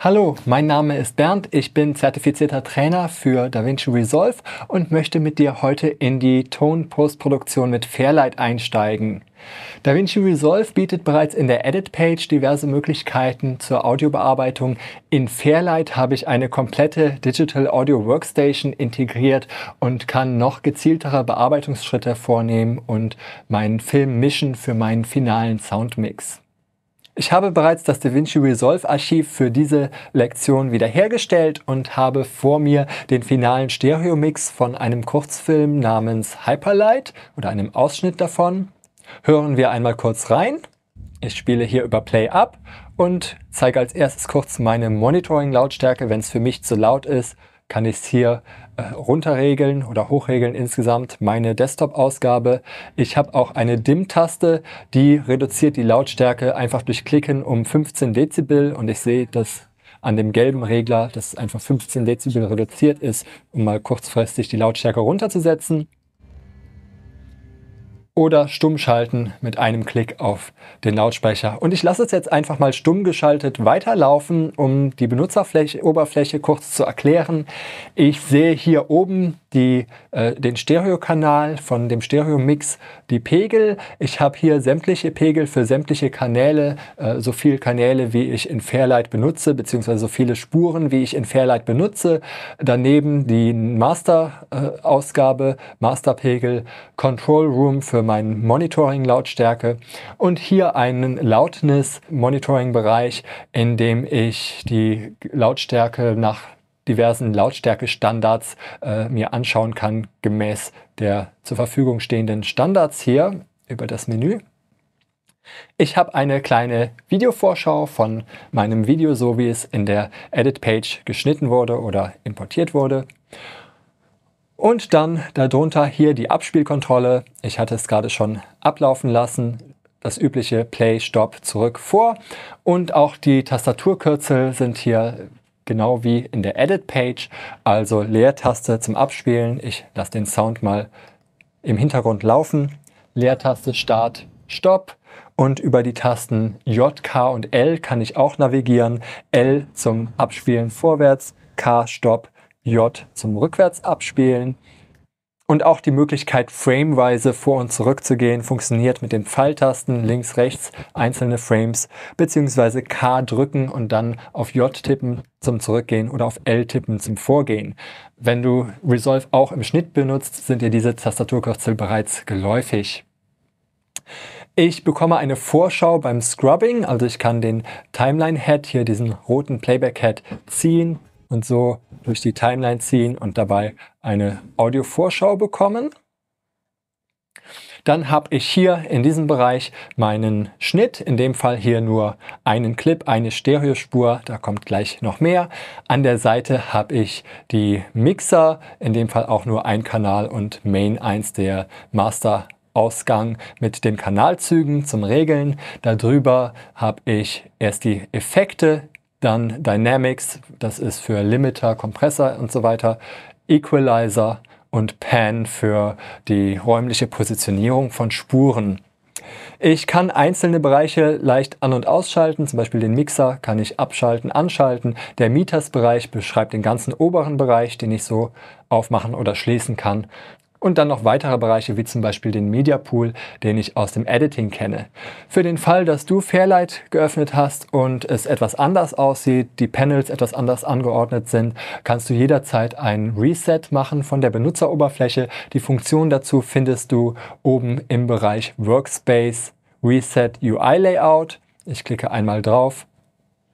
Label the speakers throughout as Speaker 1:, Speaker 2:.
Speaker 1: Hallo, mein Name ist Bernd, ich bin zertifizierter Trainer für DaVinci Resolve und möchte mit dir heute in die Ton-Postproduktion mit Fairlight einsteigen. DaVinci Resolve bietet bereits in der Edit-Page diverse Möglichkeiten zur Audiobearbeitung. In Fairlight habe ich eine komplette Digital Audio Workstation integriert und kann noch gezieltere Bearbeitungsschritte vornehmen und meinen Film mischen für meinen finalen Soundmix. Ich habe bereits das DaVinci Resolve Archiv für diese Lektion wiederhergestellt und habe vor mir den finalen Stereo-Mix von einem Kurzfilm namens Hyperlight oder einem Ausschnitt davon. Hören wir einmal kurz rein. Ich spiele hier über Play Up und zeige als erstes kurz meine Monitoring-Lautstärke. Wenn es für mich zu laut ist, kann ich es hier äh, runterregeln oder hochregeln insgesamt meine Desktop-Ausgabe. Ich habe auch eine dimm taste die reduziert die Lautstärke einfach durch Klicken um 15 Dezibel und ich sehe, dass an dem gelben Regler, dass einfach 15 Dezibel reduziert ist, um mal kurzfristig die Lautstärke runterzusetzen oder stumm schalten mit einem Klick auf den Lautsprecher. Und ich lasse es jetzt einfach mal stumm geschaltet weiterlaufen, um die Benutzeroberfläche kurz zu erklären. Ich sehe hier oben die, äh, den Stereokanal von dem Stereo-Mix die Pegel. Ich habe hier sämtliche Pegel für sämtliche Kanäle, äh, so viele Kanäle, wie ich in Fairlight benutze, beziehungsweise so viele Spuren, wie ich in Fairlight benutze. Daneben die Master-Ausgabe, äh, Master-Pegel, Control Room für mein Monitoring-Lautstärke und hier einen Loudness-Monitoring-Bereich, in dem ich die Lautstärke nach diversen Lautstärkestandards äh, mir anschauen kann, gemäß der zur Verfügung stehenden Standards hier über das Menü. Ich habe eine kleine Videovorschau von meinem Video, so wie es in der Edit-Page geschnitten wurde oder importiert wurde. Und dann darunter hier die Abspielkontrolle. Ich hatte es gerade schon ablaufen lassen. Das übliche Play, Stop, Zurück, Vor. Und auch die Tastaturkürzel sind hier genau wie in der Edit-Page, also Leertaste zum Abspielen. Ich lasse den Sound mal im Hintergrund laufen. Leertaste Start, Stopp. Und über die Tasten J, K und L kann ich auch navigieren. L zum Abspielen vorwärts, K Stopp, J zum Rückwärts abspielen. Und auch die Möglichkeit, frameweise vor und zurück zu gehen, funktioniert mit den Pfeiltasten links, rechts, einzelne Frames, beziehungsweise K drücken und dann auf J tippen zum Zurückgehen oder auf L tippen zum Vorgehen. Wenn du Resolve auch im Schnitt benutzt, sind dir diese Tastaturkürzel bereits geläufig. Ich bekomme eine Vorschau beim Scrubbing, also ich kann den Timeline-Head, hier diesen roten Playback-Head ziehen, und so durch die Timeline ziehen und dabei eine Audiovorschau bekommen. Dann habe ich hier in diesem Bereich meinen Schnitt, in dem Fall hier nur einen Clip, eine Stereospur, da kommt gleich noch mehr. An der Seite habe ich die Mixer, in dem Fall auch nur ein Kanal und Main 1, der Master Ausgang mit den Kanalzügen zum Regeln. Darüber habe ich erst die Effekte dann Dynamics, das ist für Limiter, Kompressor und so weiter, Equalizer und Pan für die räumliche Positionierung von Spuren. Ich kann einzelne Bereiche leicht an- und ausschalten, zum Beispiel den Mixer kann ich abschalten, anschalten. Der Meters-Bereich beschreibt den ganzen oberen Bereich, den ich so aufmachen oder schließen kann und dann noch weitere Bereiche wie zum Beispiel den Media Pool, den ich aus dem Editing kenne. Für den Fall, dass du Fairlight geöffnet hast und es etwas anders aussieht, die Panels etwas anders angeordnet sind, kannst du jederzeit ein Reset machen von der Benutzeroberfläche. Die Funktion dazu findest du oben im Bereich Workspace Reset UI Layout. Ich klicke einmal drauf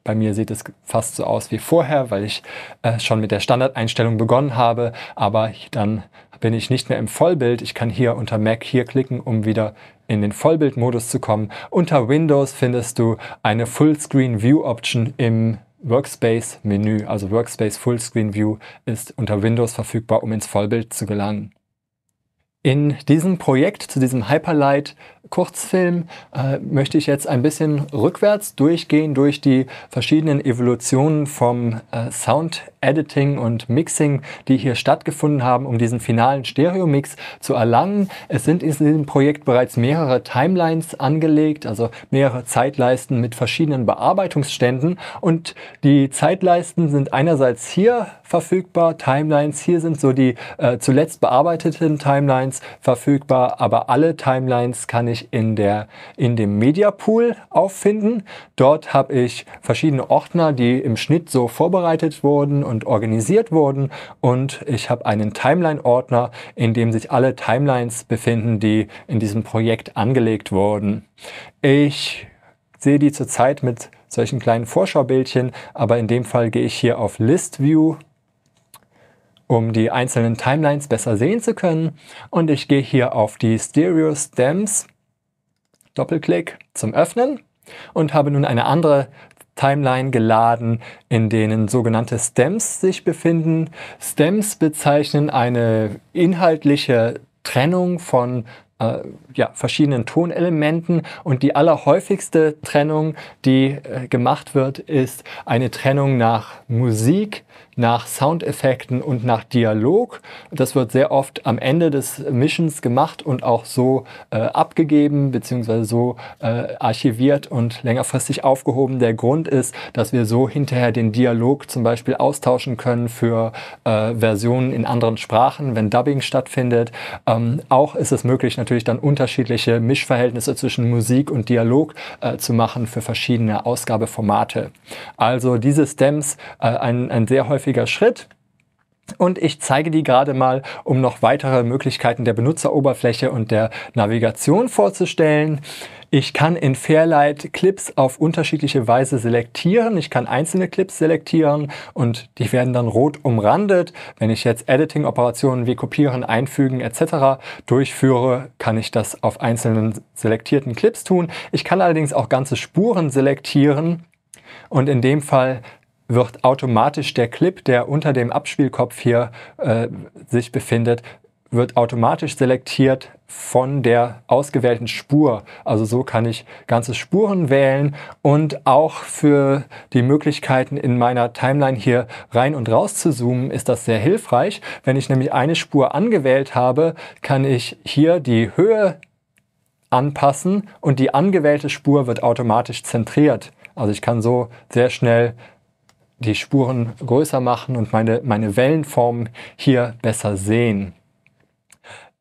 Speaker 1: bei mir sieht es fast so aus wie vorher, weil ich äh, schon mit der Standardeinstellung begonnen habe, aber dann bin ich nicht mehr im Vollbild. Ich kann hier unter Mac hier klicken, um wieder in den Vollbildmodus zu kommen. Unter Windows findest du eine Fullscreen View Option im Workspace Menü. Also Workspace Fullscreen View ist unter Windows verfügbar, um ins Vollbild zu gelangen. In diesem Projekt, zu diesem Hyperlight Kurzfilm, äh, möchte ich jetzt ein bisschen rückwärts durchgehen durch die verschiedenen Evolutionen vom äh, Sound Editing und Mixing, die hier stattgefunden haben, um diesen finalen Stereo-Mix zu erlangen. Es sind in diesem Projekt bereits mehrere Timelines angelegt, also mehrere Zeitleisten mit verschiedenen Bearbeitungsständen. Und die Zeitleisten sind einerseits hier verfügbar, Timelines, hier sind so die äh, zuletzt bearbeiteten Timelines verfügbar, aber alle Timelines kann ich in, der, in dem Media Pool auffinden. Dort habe ich verschiedene Ordner, die im Schnitt so vorbereitet wurden und organisiert wurden. Und ich habe einen Timeline-Ordner, in dem sich alle Timelines befinden, die in diesem Projekt angelegt wurden. Ich sehe die zurzeit mit solchen kleinen Vorschaubildchen, aber in dem Fall gehe ich hier auf List View um die einzelnen Timelines besser sehen zu können. Und ich gehe hier auf die Stereo Stems, Doppelklick zum Öffnen und habe nun eine andere Timeline geladen, in denen sogenannte Stems sich befinden. Stems bezeichnen eine inhaltliche Trennung von äh, ja, verschiedenen Tonelementen und die allerhäufigste Trennung, die äh, gemacht wird, ist eine Trennung nach Musik, nach Soundeffekten und nach Dialog. Das wird sehr oft am Ende des Missions gemacht und auch so äh, abgegeben bzw. so äh, archiviert und längerfristig aufgehoben. Der Grund ist, dass wir so hinterher den Dialog zum Beispiel austauschen können für äh, Versionen in anderen Sprachen, wenn Dubbing stattfindet. Ähm, auch ist es möglich, natürlich dann unter unterschiedliche Mischverhältnisse zwischen Musik und Dialog äh, zu machen für verschiedene Ausgabeformate. Also diese Stems, äh, ein, ein sehr häufiger Schritt. Und ich zeige die gerade mal, um noch weitere Möglichkeiten der Benutzeroberfläche und der Navigation vorzustellen. Ich kann in Fairlight Clips auf unterschiedliche Weise selektieren. Ich kann einzelne Clips selektieren und die werden dann rot umrandet. Wenn ich jetzt Editing-Operationen wie Kopieren, Einfügen etc. durchführe, kann ich das auf einzelnen selektierten Clips tun. Ich kann allerdings auch ganze Spuren selektieren. Und in dem Fall wird automatisch der Clip, der unter dem Abspielkopf hier äh, sich befindet, wird automatisch selektiert von der ausgewählten Spur. Also so kann ich ganze Spuren wählen und auch für die Möglichkeiten in meiner Timeline hier rein und raus zu zoomen ist das sehr hilfreich. Wenn ich nämlich eine Spur angewählt habe, kann ich hier die Höhe anpassen und die angewählte Spur wird automatisch zentriert. Also ich kann so sehr schnell die Spuren größer machen und meine, meine Wellenformen hier besser sehen.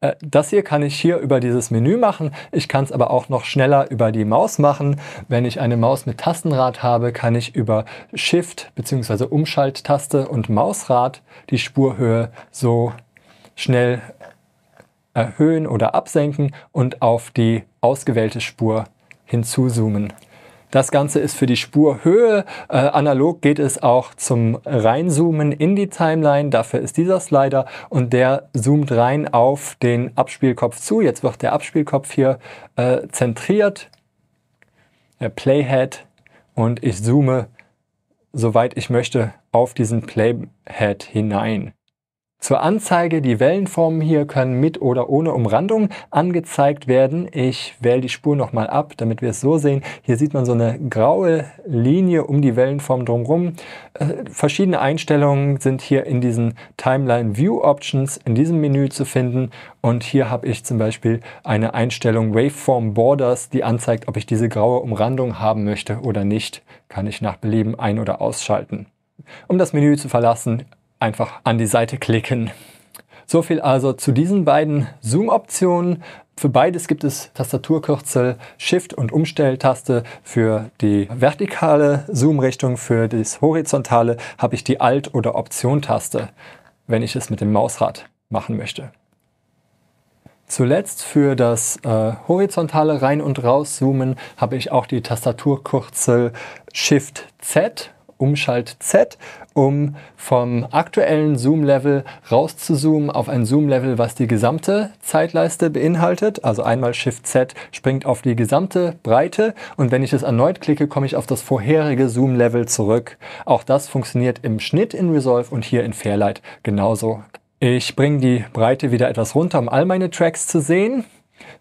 Speaker 1: Äh, das hier kann ich hier über dieses Menü machen. Ich kann es aber auch noch schneller über die Maus machen. Wenn ich eine Maus mit Tastenrad habe, kann ich über Shift bzw. Umschalttaste und Mausrad die Spurhöhe so schnell erhöhen oder absenken und auf die ausgewählte Spur hinzuzoomen. Das Ganze ist für die Spurhöhe. Äh, analog geht es auch zum Reinzoomen in die Timeline. Dafür ist dieser Slider und der zoomt rein auf den Abspielkopf zu. Jetzt wird der Abspielkopf hier äh, zentriert, der Playhead und ich zoome, soweit ich möchte, auf diesen Playhead hinein. Zur Anzeige, die Wellenformen hier können mit oder ohne Umrandung angezeigt werden. Ich wähle die Spur nochmal ab, damit wir es so sehen. Hier sieht man so eine graue Linie um die Wellenform drumherum. Äh, verschiedene Einstellungen sind hier in diesen Timeline View Options in diesem Menü zu finden. Und hier habe ich zum Beispiel eine Einstellung Waveform Borders, die anzeigt, ob ich diese graue Umrandung haben möchte oder nicht. Kann ich nach Belieben ein- oder ausschalten. Um das Menü zu verlassen, einfach an die Seite klicken. So viel also zu diesen beiden Zoom-Optionen. Für beides gibt es Tastaturkürzel Shift und Umstelltaste. Für die vertikale Zoom-Richtung, für das horizontale habe ich die Alt- oder Option-Taste, wenn ich es mit dem Mausrad machen möchte. Zuletzt für das äh, horizontale Rein- und Rauszoomen habe ich auch die Tastaturkürzel Shift Z Umschalt Z, um vom aktuellen Zoom-Level rauszuzoomen auf ein Zoom-Level, was die gesamte Zeitleiste beinhaltet. Also einmal Shift Z springt auf die gesamte Breite und wenn ich es erneut klicke, komme ich auf das vorherige Zoom-Level zurück. Auch das funktioniert im Schnitt in Resolve und hier in Fairlight genauso. Ich bringe die Breite wieder etwas runter, um all meine Tracks zu sehen.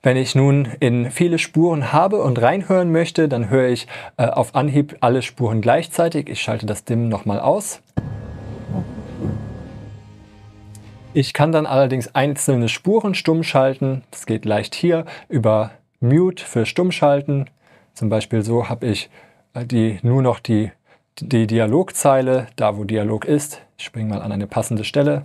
Speaker 1: Wenn ich nun in viele Spuren habe und reinhören möchte, dann höre ich äh, auf Anhieb alle Spuren gleichzeitig. Ich schalte das Dimmen nochmal aus. Ich kann dann allerdings einzelne Spuren stumm schalten. Das geht leicht hier über Mute für stumm schalten. Zum Beispiel so habe ich äh, die, nur noch die, die Dialogzeile, da wo Dialog ist, ich springe mal an eine passende Stelle.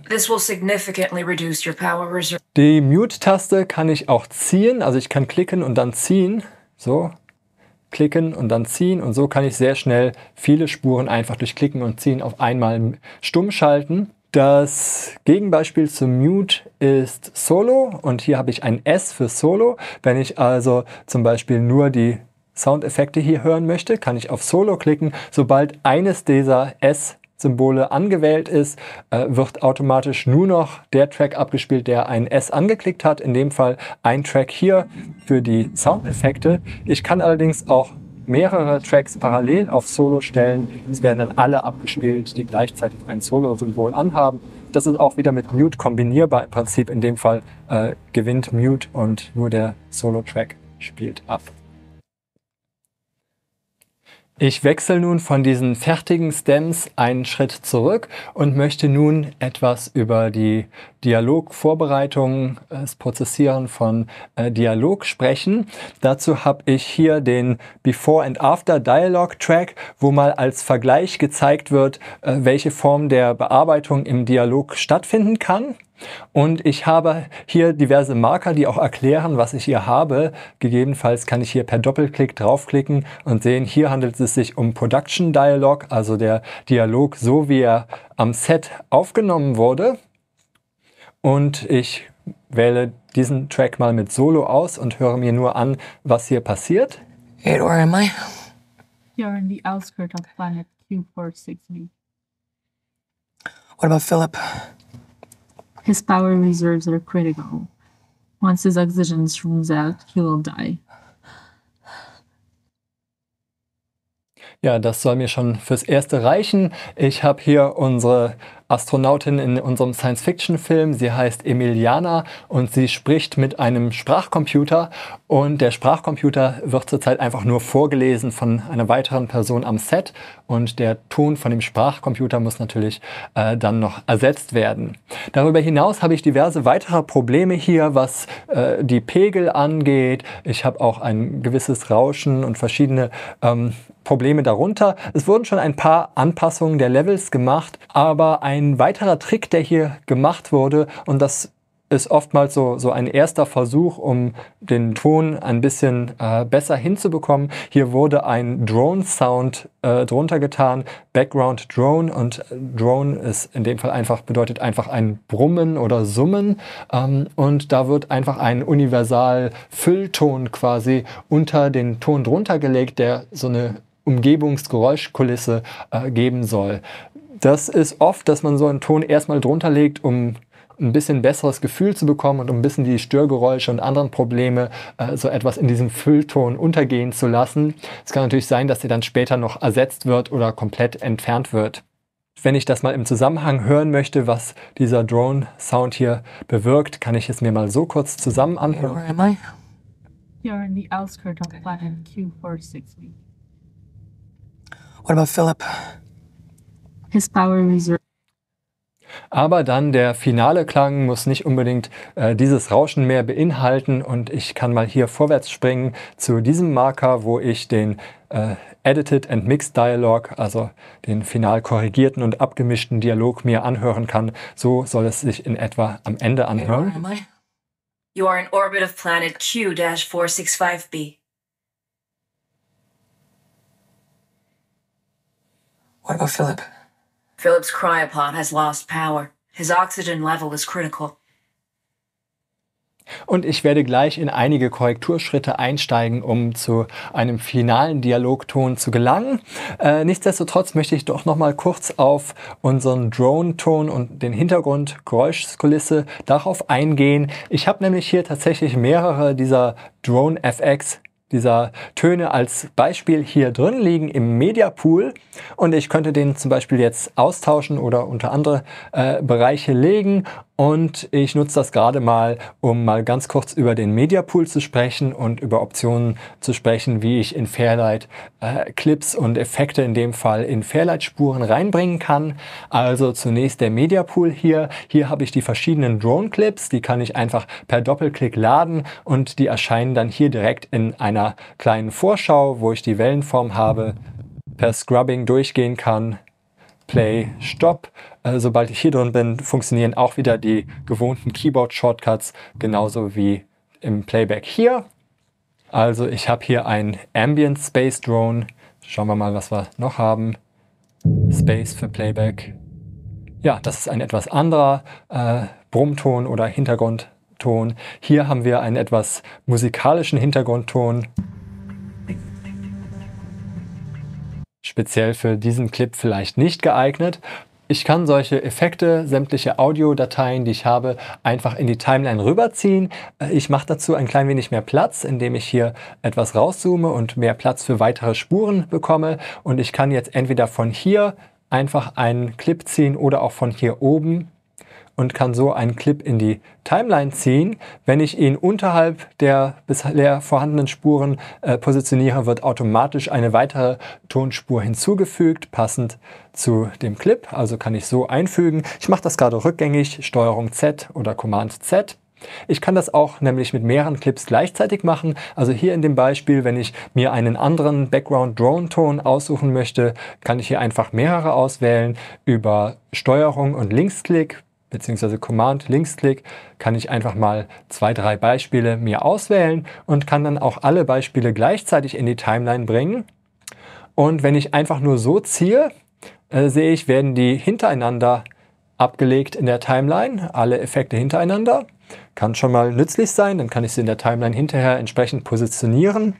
Speaker 1: Die Mute-Taste kann ich auch ziehen, also ich kann klicken und dann ziehen. So, klicken und dann ziehen und so kann ich sehr schnell viele Spuren einfach durch Klicken und Ziehen auf einmal stumm schalten. Das Gegenbeispiel zu Mute ist Solo und hier habe ich ein S für Solo. Wenn ich also zum Beispiel nur die Soundeffekte hier hören möchte, kann ich auf Solo klicken. Sobald eines dieser S Symbole angewählt ist, äh, wird automatisch nur noch der Track abgespielt, der ein S angeklickt hat. In dem Fall ein Track hier für die Soundeffekte. Ich kann allerdings auch mehrere Tracks parallel auf Solo stellen. Es werden dann alle abgespielt, die gleichzeitig ein Solo-Symbol anhaben. Das ist auch wieder mit Mute kombinierbar. Im Prinzip in dem Fall äh, gewinnt Mute und nur der Solo-Track spielt ab. Ich wechsle nun von diesen fertigen Stems einen Schritt zurück und möchte nun etwas über die Dialogvorbereitung, das Prozessieren von äh, Dialog sprechen. Dazu habe ich hier den Before and After Dialog Track, wo mal als Vergleich gezeigt wird, äh, welche Form der Bearbeitung im Dialog stattfinden kann. Und ich habe hier diverse Marker, die auch erklären, was ich hier habe. Gegebenenfalls kann ich hier per Doppelklick draufklicken und sehen, hier handelt es sich um Production Dialog, also der Dialog, so wie er am Set aufgenommen wurde. Und ich wähle diesen Track mal mit Solo aus und höre mir nur an, was hier passiert. Hey, where am I?
Speaker 2: You're in the outskirts of planet Q460. What about Philip? His power reserves are critical. Once his oxygen runs out, he will die.
Speaker 1: Ja, das soll mir schon fürs Erste reichen. Ich habe hier unsere Astronautin in unserem Science-Fiction-Film. Sie heißt Emiliana und sie spricht mit einem Sprachcomputer und der Sprachcomputer wird zurzeit einfach nur vorgelesen von einer weiteren Person am Set und der Ton von dem Sprachcomputer muss natürlich äh, dann noch ersetzt werden. Darüber hinaus habe ich diverse weitere Probleme hier, was äh, die Pegel angeht. Ich habe auch ein gewisses Rauschen und verschiedene ähm, Probleme darunter. Es wurden schon ein paar Anpassungen der Levels gemacht, aber ein ein weiterer Trick, der hier gemacht wurde und das ist oftmals so, so ein erster Versuch, um den Ton ein bisschen äh, besser hinzubekommen. Hier wurde ein Drone-Sound äh, drunter getan, Background Drone und äh, Drone ist in dem Fall einfach, bedeutet einfach ein Brummen oder Summen ähm, und da wird einfach ein Universal-Füllton quasi unter den Ton drunter gelegt, der so eine Umgebungsgeräuschkulisse äh, geben soll. Das ist oft, dass man so einen Ton erstmal drunter legt, um ein bisschen besseres Gefühl zu bekommen und um ein bisschen die Störgeräusche und anderen Probleme äh, so etwas in diesem Füllton untergehen zu lassen. Es kann natürlich sein, dass der dann später noch ersetzt wird oder komplett entfernt wird. Wenn ich das mal im Zusammenhang hören möchte, was dieser Drone-Sound hier bewirkt, kann ich es mir mal so kurz zusammen anhören. Where am I?
Speaker 2: You're in the outskirt of Planet Q460.
Speaker 1: What about Philip? his power reserve. Aber dann der finale Klang muss nicht unbedingt äh, dieses Rauschen mehr beinhalten und ich kann mal hier vorwärts springen zu diesem Marker, wo ich den äh, Edited and Mixed Dialog, also den final korrigierten und abgemischten Dialog mir anhören kann. So soll es sich in etwa am Ende anhören.
Speaker 2: You are in orbit of planet Q-465b. What about Philip? Philip's cryopod has lost power. His oxygen level is critical.
Speaker 1: Und ich werde gleich in einige Korrekturschritte einsteigen, um zu einem finalen Dialogton zu gelangen. Äh, nichtsdestotrotz möchte ich doch nochmal kurz auf unseren Drone-Ton und den Hintergrund, Geräuschkulisse darauf eingehen. Ich habe nämlich hier tatsächlich mehrere dieser Drone FX dieser Töne als Beispiel hier drin liegen im Media Pool und ich könnte den zum Beispiel jetzt austauschen oder unter andere äh, Bereiche legen und ich nutze das gerade mal, um mal ganz kurz über den Media Pool zu sprechen und über Optionen zu sprechen, wie ich in Fairlight äh, Clips und Effekte in dem Fall in Fairlight Spuren reinbringen kann. Also zunächst der Media Pool hier. Hier habe ich die verschiedenen Drone Clips, die kann ich einfach per Doppelklick laden und die erscheinen dann hier direkt in einer kleinen Vorschau, wo ich die Wellenform habe, per Scrubbing durchgehen kann, Play, Stopp. Äh, sobald ich hier drin bin, funktionieren auch wieder die gewohnten Keyboard-Shortcuts, genauso wie im Playback hier. Also ich habe hier ein Ambient Space Drone. Schauen wir mal, was wir noch haben. Space für Playback. Ja, das ist ein etwas anderer äh, Brummton oder Hintergrundton. Hier haben wir einen etwas musikalischen Hintergrundton. speziell für diesen Clip vielleicht nicht geeignet. Ich kann solche Effekte, sämtliche Audiodateien, die ich habe, einfach in die Timeline rüberziehen. Äh, ich mache dazu ein klein wenig mehr Platz, indem ich hier etwas rauszoome und mehr Platz für weitere Spuren bekomme. Und ich kann jetzt entweder von hier einfach einen Clip ziehen oder auch von hier oben und kann so einen Clip in die Timeline ziehen. Wenn ich ihn unterhalb der bisher vorhandenen Spuren äh, positioniere, wird automatisch eine weitere Tonspur hinzugefügt, passend zu dem Clip. Also kann ich so einfügen. Ich mache das gerade rückgängig, Steuerung Z oder Command Z. Ich kann das auch nämlich mit mehreren Clips gleichzeitig machen. Also hier in dem Beispiel, wenn ich mir einen anderen Background-Drone-Ton aussuchen möchte, kann ich hier einfach mehrere auswählen über Steuerung und Linksklick beziehungsweise Command Linksklick kann ich einfach mal zwei, drei Beispiele mir auswählen und kann dann auch alle Beispiele gleichzeitig in die Timeline bringen. Und wenn ich einfach nur so ziehe, äh, sehe ich, werden die hintereinander abgelegt in der Timeline, alle Effekte hintereinander. Kann schon mal nützlich sein, dann kann ich sie in der Timeline hinterher entsprechend positionieren.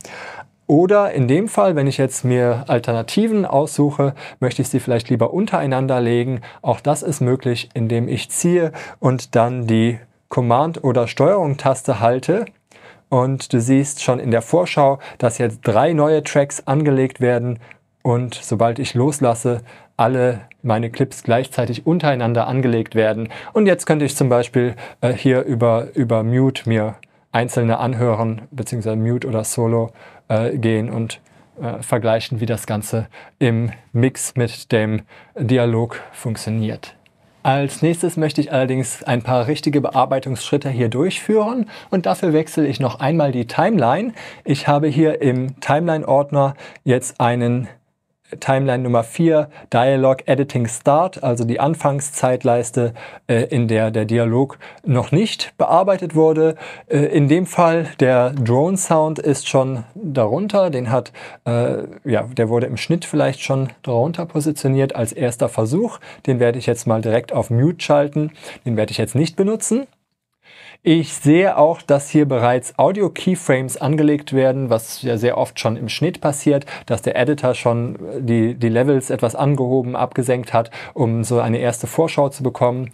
Speaker 1: Oder in dem Fall, wenn ich jetzt mir Alternativen aussuche, möchte ich sie vielleicht lieber untereinander legen. Auch das ist möglich, indem ich ziehe und dann die Command- oder Steuerung-Taste halte. Und du siehst schon in der Vorschau, dass jetzt drei neue Tracks angelegt werden und sobald ich loslasse, alle meine Clips gleichzeitig untereinander angelegt werden. Und jetzt könnte ich zum Beispiel äh, hier über, über Mute mir einzelne anhören, beziehungsweise Mute oder Solo äh, gehen und äh, vergleichen, wie das Ganze im Mix mit dem Dialog funktioniert. Als nächstes möchte ich allerdings ein paar richtige Bearbeitungsschritte hier durchführen und dafür wechsle ich noch einmal die Timeline. Ich habe hier im Timeline-Ordner jetzt einen Timeline Nummer 4, Dialog Editing Start, also die Anfangszeitleiste, äh, in der der Dialog noch nicht bearbeitet wurde. Äh, in dem Fall der Drone Sound ist schon darunter, den hat, äh, ja, der wurde im Schnitt vielleicht schon darunter positioniert als erster Versuch. Den werde ich jetzt mal direkt auf Mute schalten, den werde ich jetzt nicht benutzen. Ich sehe auch, dass hier bereits Audio-Keyframes angelegt werden, was ja sehr oft schon im Schnitt passiert, dass der Editor schon äh, die, die Levels etwas angehoben, abgesenkt hat, um so eine erste Vorschau zu bekommen.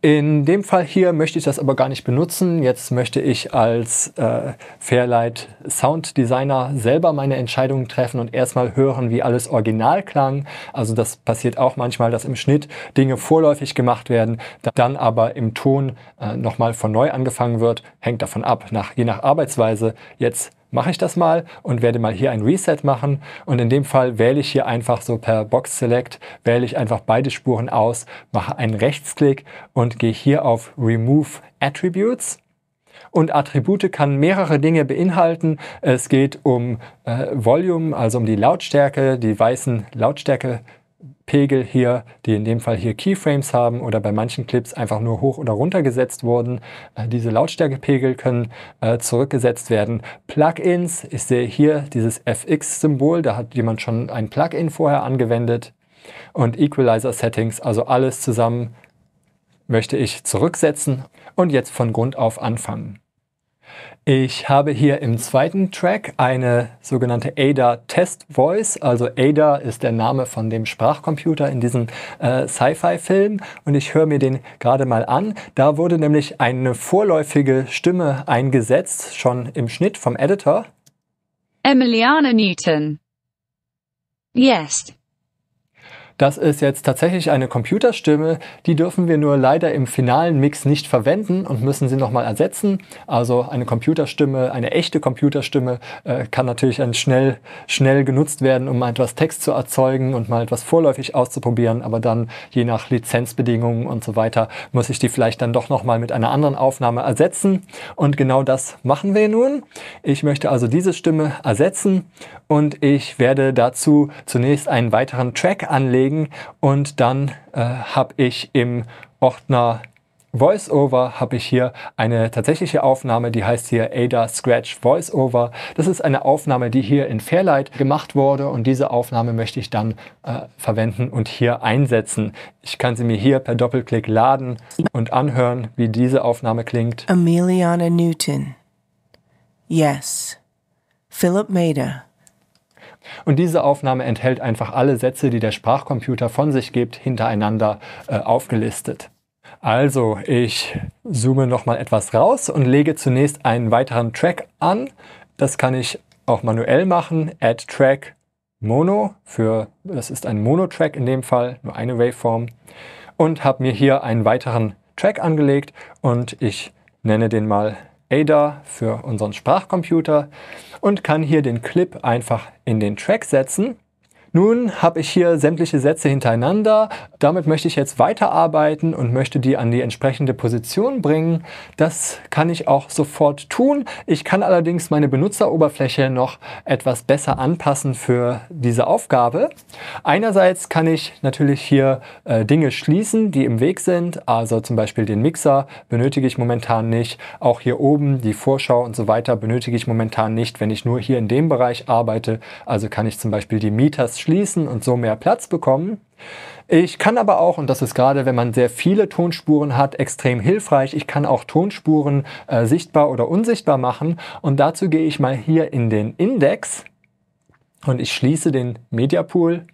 Speaker 1: In dem Fall hier möchte ich das aber gar nicht benutzen. Jetzt möchte ich als äh, Fairlight Sound Designer selber meine Entscheidungen treffen und erstmal hören, wie alles original klang. Also das passiert auch manchmal, dass im Schnitt Dinge vorläufig gemacht werden, dann aber im Ton äh, nochmal von neu angefangen wird. Hängt davon ab, nach, je nach Arbeitsweise. Jetzt mache ich das mal und werde mal hier ein Reset machen. Und in dem Fall wähle ich hier einfach so per Box Select, wähle ich einfach beide Spuren aus, mache einen Rechtsklick und gehe hier auf Remove Attributes. Und Attribute kann mehrere Dinge beinhalten. Es geht um äh, Volume, also um die Lautstärke, die weißen Lautstärke. Pegel hier, die in dem Fall hier Keyframes haben oder bei manchen Clips einfach nur hoch oder runter gesetzt wurden. Äh, diese Lautstärkepegel können äh, zurückgesetzt werden. Plugins, ich sehe hier dieses FX-Symbol, da hat jemand schon ein Plugin vorher angewendet. Und Equalizer-Settings, also alles zusammen möchte ich zurücksetzen und jetzt von Grund auf anfangen. Ich habe hier im zweiten Track eine sogenannte ADA Test Voice. Also ADA ist der Name von dem Sprachcomputer in diesem äh, Sci-Fi-Film. Und ich höre mir den gerade mal an. Da wurde nämlich eine vorläufige Stimme eingesetzt, schon im Schnitt vom Editor.
Speaker 2: Emiliana Newton. Yes,
Speaker 1: das ist jetzt tatsächlich eine Computerstimme, die dürfen wir nur leider im finalen Mix nicht verwenden und müssen sie nochmal ersetzen. Also eine Computerstimme, eine echte Computerstimme äh, kann natürlich schnell, schnell genutzt werden, um mal etwas Text zu erzeugen und mal etwas vorläufig auszuprobieren, aber dann je nach Lizenzbedingungen und so weiter muss ich die vielleicht dann doch nochmal mit einer anderen Aufnahme ersetzen. Und genau das machen wir nun. Ich möchte also diese Stimme ersetzen und ich werde dazu zunächst einen weiteren Track anlegen hinterlegen und dann äh, habe ich im Ordner VoiceOver habe ich hier eine tatsächliche Aufnahme, die heißt hier Ada Scratch VoiceOver. Das ist eine Aufnahme, die hier in Fairlight gemacht wurde und diese Aufnahme möchte ich dann äh, verwenden und hier einsetzen. Ich kann sie mir hier per Doppelklick laden und anhören, wie diese Aufnahme klingt.
Speaker 2: Emiliana Newton. Yes. Philip Maida.
Speaker 1: Und diese Aufnahme enthält einfach alle Sätze, die der Sprachcomputer von sich gibt, hintereinander äh, aufgelistet. Also, ich zoome nochmal etwas raus und lege zunächst einen weiteren Track an. Das kann ich auch manuell machen. Add Track Mono für, das ist ein Mono-Track in dem Fall, nur eine Waveform. Und habe mir hier einen weiteren Track angelegt und ich nenne den mal Ada für unseren Sprachcomputer und kann hier den Clip einfach in den Track setzen nun habe ich hier sämtliche Sätze hintereinander. Damit möchte ich jetzt weiterarbeiten und möchte die an die entsprechende Position bringen. Das kann ich auch sofort tun. Ich kann allerdings meine Benutzeroberfläche noch etwas besser anpassen für diese Aufgabe. Einerseits kann ich natürlich hier äh, Dinge schließen, die im Weg sind. Also zum Beispiel den Mixer benötige ich momentan nicht. Auch hier oben die Vorschau und so weiter benötige ich momentan nicht, wenn ich nur hier in dem Bereich arbeite. Also kann ich zum Beispiel die Meters schließen und so mehr Platz bekommen. Ich kann aber auch, und das ist gerade, wenn man sehr viele Tonspuren hat, extrem hilfreich, ich kann auch Tonspuren äh, sichtbar oder unsichtbar machen. Und dazu gehe ich mal hier in den Index und ich schließe den Media Pool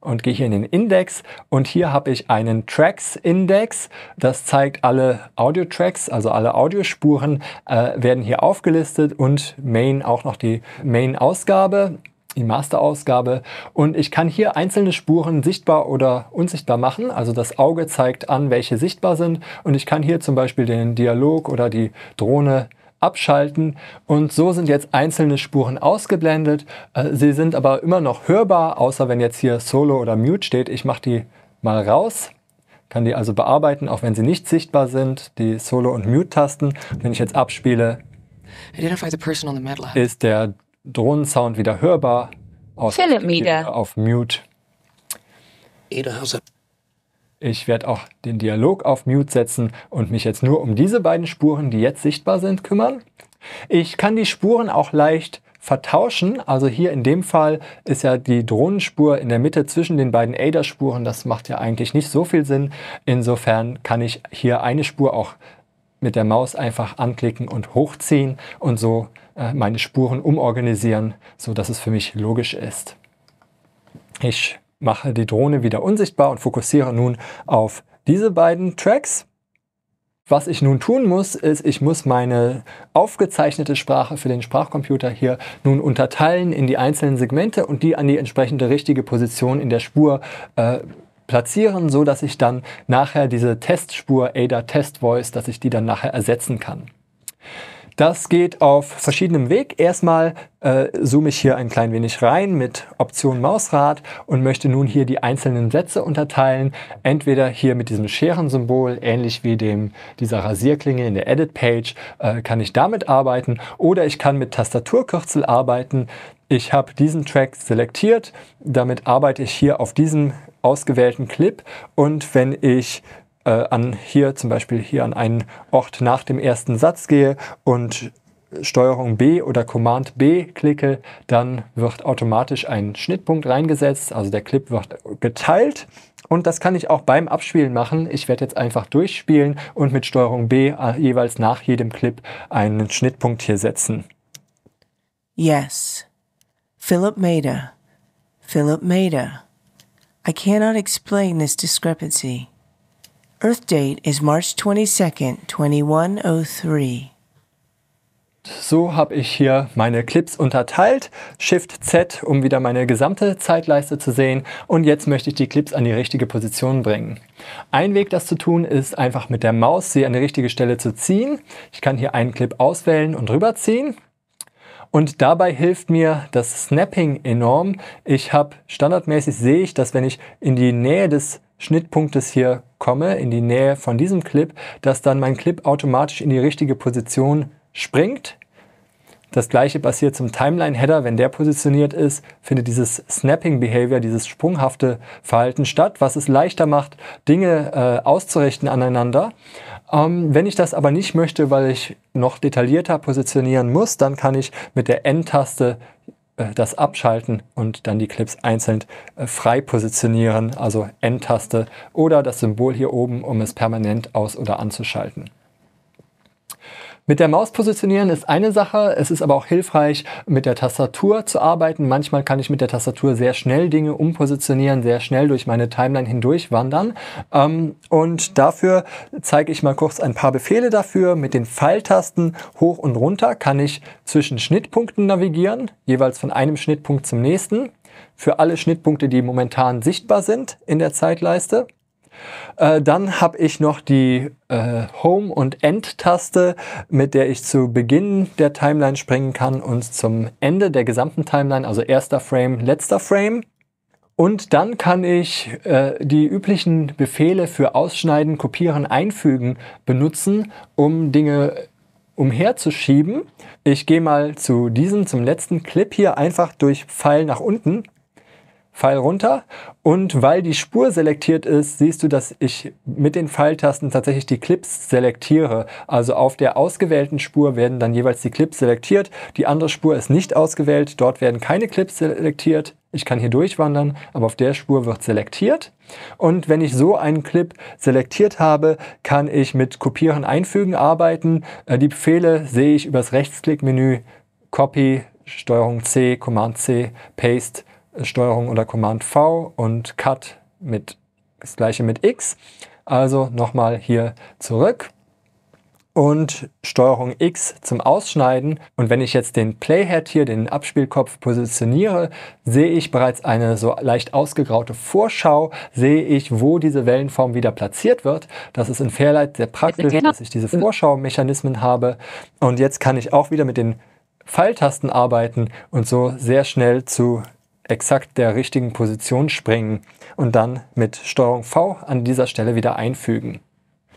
Speaker 1: und gehe hier in den Index und hier habe ich einen Tracks Index. Das zeigt alle Audio Tracks, also alle Audiospuren äh, werden hier aufgelistet und Main auch noch die Main Ausgabe die Masterausgabe und ich kann hier einzelne Spuren sichtbar oder unsichtbar machen. Also das Auge zeigt an, welche sichtbar sind und ich kann hier zum Beispiel den Dialog oder die Drohne abschalten und so sind jetzt einzelne Spuren ausgeblendet. Äh, sie sind aber immer noch hörbar, außer wenn jetzt hier Solo oder Mute steht. Ich mache die mal raus kann die also bearbeiten, auch wenn sie nicht sichtbar sind, die Solo- und Mute-Tasten. Wenn ich jetzt abspiele, ist der Drohnensound wieder hörbar. Außer Philipp Mieder. Auf Mute. Ich werde auch den Dialog auf Mute setzen und mich jetzt nur um diese beiden Spuren, die jetzt sichtbar sind, kümmern. Ich kann die Spuren auch leicht vertauschen. Also hier in dem Fall ist ja die Drohnenspur in der Mitte zwischen den beiden ADA-Spuren. Das macht ja eigentlich nicht so viel Sinn. Insofern kann ich hier eine Spur auch mit der Maus einfach anklicken und hochziehen und so äh, meine Spuren umorganisieren, so dass es für mich logisch ist. Ich mache die Drohne wieder unsichtbar und fokussiere nun auf diese beiden Tracks. Was ich nun tun muss, ist, ich muss meine aufgezeichnete Sprache für den Sprachcomputer hier nun unterteilen in die einzelnen Segmente und die an die entsprechende richtige Position in der Spur äh, platzieren, so dass ich dann nachher diese Testspur ADA Test Voice, dass ich die dann nachher ersetzen kann. Das geht auf verschiedenem Weg. Erstmal äh, zoome ich hier ein klein wenig rein mit Option Mausrad und möchte nun hier die einzelnen Sätze unterteilen. Entweder hier mit diesem Scherensymbol, ähnlich wie dem dieser Rasierklinge in der Edit Page, äh, kann ich damit arbeiten oder ich kann mit Tastaturkürzel arbeiten. Ich habe diesen Track selektiert, damit arbeite ich hier auf diesem ausgewählten Clip und wenn ich äh, an hier zum Beispiel hier an einen Ort nach dem ersten Satz gehe und Steuerung B oder Command B klicke, dann wird automatisch ein Schnittpunkt reingesetzt, also der Clip wird geteilt und das kann ich auch beim Abspielen machen. Ich werde jetzt einfach durchspielen und mit Steuerung B äh, jeweils nach jedem Clip einen Schnittpunkt hier setzen.
Speaker 2: Yes. Philip Maida. Philip Maida. I cannot explain this discrepancy. Earth date is March 22nd,
Speaker 1: 2103. So habe ich hier meine Clips unterteilt. Shift Z, um wieder meine gesamte Zeitleiste zu sehen. Und jetzt möchte ich die Clips an die richtige Position bringen. Ein Weg, das zu tun, ist einfach mit der Maus sie an die richtige Stelle zu ziehen. Ich kann hier einen Clip auswählen und rüberziehen. Und dabei hilft mir das Snapping enorm. Ich habe standardmäßig sehe ich, dass wenn ich in die Nähe des Schnittpunktes hier komme, in die Nähe von diesem Clip, dass dann mein Clip automatisch in die richtige Position springt. Das gleiche passiert zum Timeline-Header, wenn der positioniert ist, findet dieses Snapping-Behavior, dieses sprunghafte Verhalten statt, was es leichter macht, Dinge äh, auszurichten aneinander. Ähm, wenn ich das aber nicht möchte, weil ich noch detaillierter positionieren muss, dann kann ich mit der N-Taste äh, das abschalten und dann die Clips einzeln äh, frei positionieren, also N-Taste oder das Symbol hier oben, um es permanent aus- oder anzuschalten. Mit der Maus positionieren ist eine Sache, es ist aber auch hilfreich, mit der Tastatur zu arbeiten. Manchmal kann ich mit der Tastatur sehr schnell Dinge umpositionieren, sehr schnell durch meine Timeline hindurch wandern. Ähm, und dafür zeige ich mal kurz ein paar Befehle dafür. Mit den Pfeiltasten hoch und runter kann ich zwischen Schnittpunkten navigieren, jeweils von einem Schnittpunkt zum nächsten. Für alle Schnittpunkte, die momentan sichtbar sind in der Zeitleiste. Äh, dann habe ich noch die äh, Home- und End-Taste, mit der ich zu Beginn der Timeline springen kann und zum Ende der gesamten Timeline, also erster Frame, letzter Frame. Und dann kann ich äh, die üblichen Befehle für Ausschneiden, Kopieren, Einfügen benutzen, um Dinge umherzuschieben. Ich gehe mal zu diesem, zum letzten Clip hier einfach durch Pfeil nach unten Pfeil runter. Und weil die Spur selektiert ist, siehst du, dass ich mit den Pfeiltasten tatsächlich die Clips selektiere. Also auf der ausgewählten Spur werden dann jeweils die Clips selektiert. Die andere Spur ist nicht ausgewählt. Dort werden keine Clips selektiert. Ich kann hier durchwandern, aber auf der Spur wird selektiert. Und wenn ich so einen Clip selektiert habe, kann ich mit Kopieren, Einfügen arbeiten. Äh, die Befehle sehe ich übers Rechtsklickmenü Copy, Steuerung C, Command C, Paste Steuerung oder Command V und Cut mit das gleiche mit X. Also nochmal hier zurück und Steuerung X zum Ausschneiden. Und wenn ich jetzt den Playhead hier, den Abspielkopf positioniere, sehe ich bereits eine so leicht ausgegraute Vorschau, sehe ich, wo diese Wellenform wieder platziert wird. Das ist in Fairlight sehr praktisch, genau. dass ich diese Vorschau-Mechanismen habe. Und jetzt kann ich auch wieder mit den Pfeiltasten arbeiten und so sehr schnell zu exakt der richtigen Position springen und dann mit Steuerung V an dieser Stelle wieder einfügen.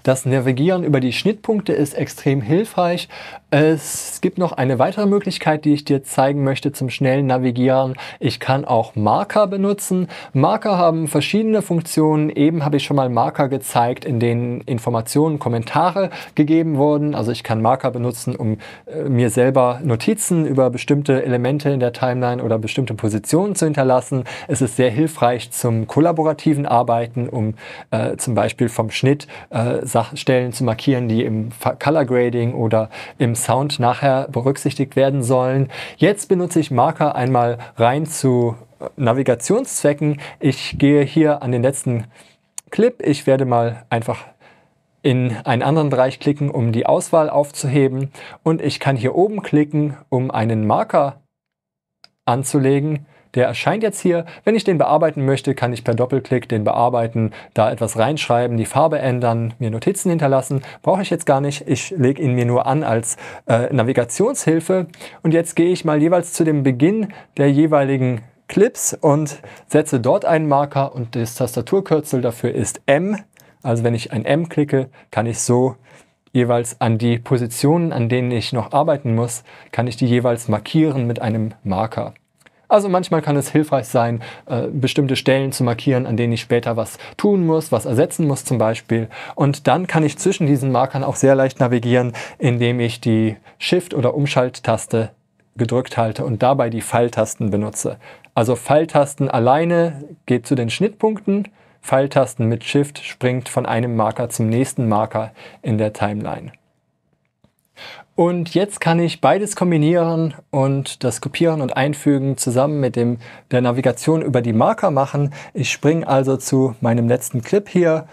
Speaker 1: Das Navigieren über die Schnittpunkte ist extrem hilfreich. Es gibt noch eine weitere Möglichkeit, die ich dir zeigen möchte zum schnellen Navigieren. Ich kann auch Marker benutzen. Marker haben verschiedene Funktionen. Eben habe ich schon mal Marker gezeigt, in denen Informationen, Kommentare gegeben wurden. Also ich kann Marker benutzen, um äh, mir selber Notizen über bestimmte Elemente in der Timeline oder bestimmte Positionen zu hinterlassen. Es ist sehr hilfreich zum kollaborativen Arbeiten, um äh, zum Beispiel vom Schnitt äh, Stellen zu markieren, die im Color Grading oder im Sound nachher berücksichtigt werden sollen. Jetzt benutze ich Marker einmal rein zu äh, Navigationszwecken. Ich gehe hier an den letzten Clip. Ich werde mal einfach in einen anderen Bereich klicken, um die Auswahl aufzuheben. Und ich kann hier oben klicken, um einen Marker anzulegen. Der erscheint jetzt hier. Wenn ich den bearbeiten möchte, kann ich per Doppelklick den bearbeiten, da etwas reinschreiben, die Farbe ändern, mir Notizen hinterlassen. Brauche ich jetzt gar nicht. Ich lege ihn mir nur an als äh, Navigationshilfe. Und jetzt gehe ich mal jeweils zu dem Beginn der jeweiligen Clips und setze dort einen Marker und das Tastaturkürzel dafür ist M. Also wenn ich ein M klicke, kann ich so jeweils an die Positionen, an denen ich noch arbeiten muss, kann ich die jeweils markieren mit einem Marker. Also manchmal kann es hilfreich sein, äh, bestimmte Stellen zu markieren, an denen ich später was tun muss, was ersetzen muss zum Beispiel. Und dann kann ich zwischen diesen Markern auch sehr leicht navigieren, indem ich die Shift- oder Umschalttaste gedrückt halte und dabei die Pfeiltasten benutze. Also Pfeiltasten alleine geht zu den Schnittpunkten, Pfeiltasten mit Shift springt von einem Marker zum nächsten Marker in der Timeline. Und jetzt kann ich beides kombinieren und das Kopieren und Einfügen zusammen mit dem, der Navigation über die Marker machen. Ich springe also zu meinem letzten Clip hier,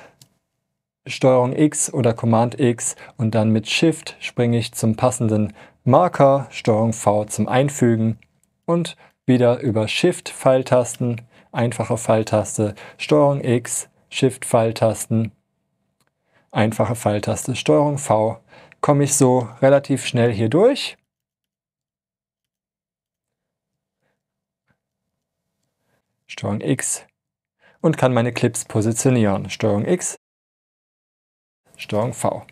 Speaker 1: Steuerung X oder Command X und dann mit Shift springe ich zum passenden Marker, Steuerung V zum Einfügen und wieder über Shift Pfeiltasten, einfache Pfeiltaste, Steuerung X, Shift Pfeiltasten, einfache Pfeiltaste, Steuerung V komme ich so relativ schnell hier durch. Steuerung X und kann meine Clips positionieren. Steuerung X, Steuerung V.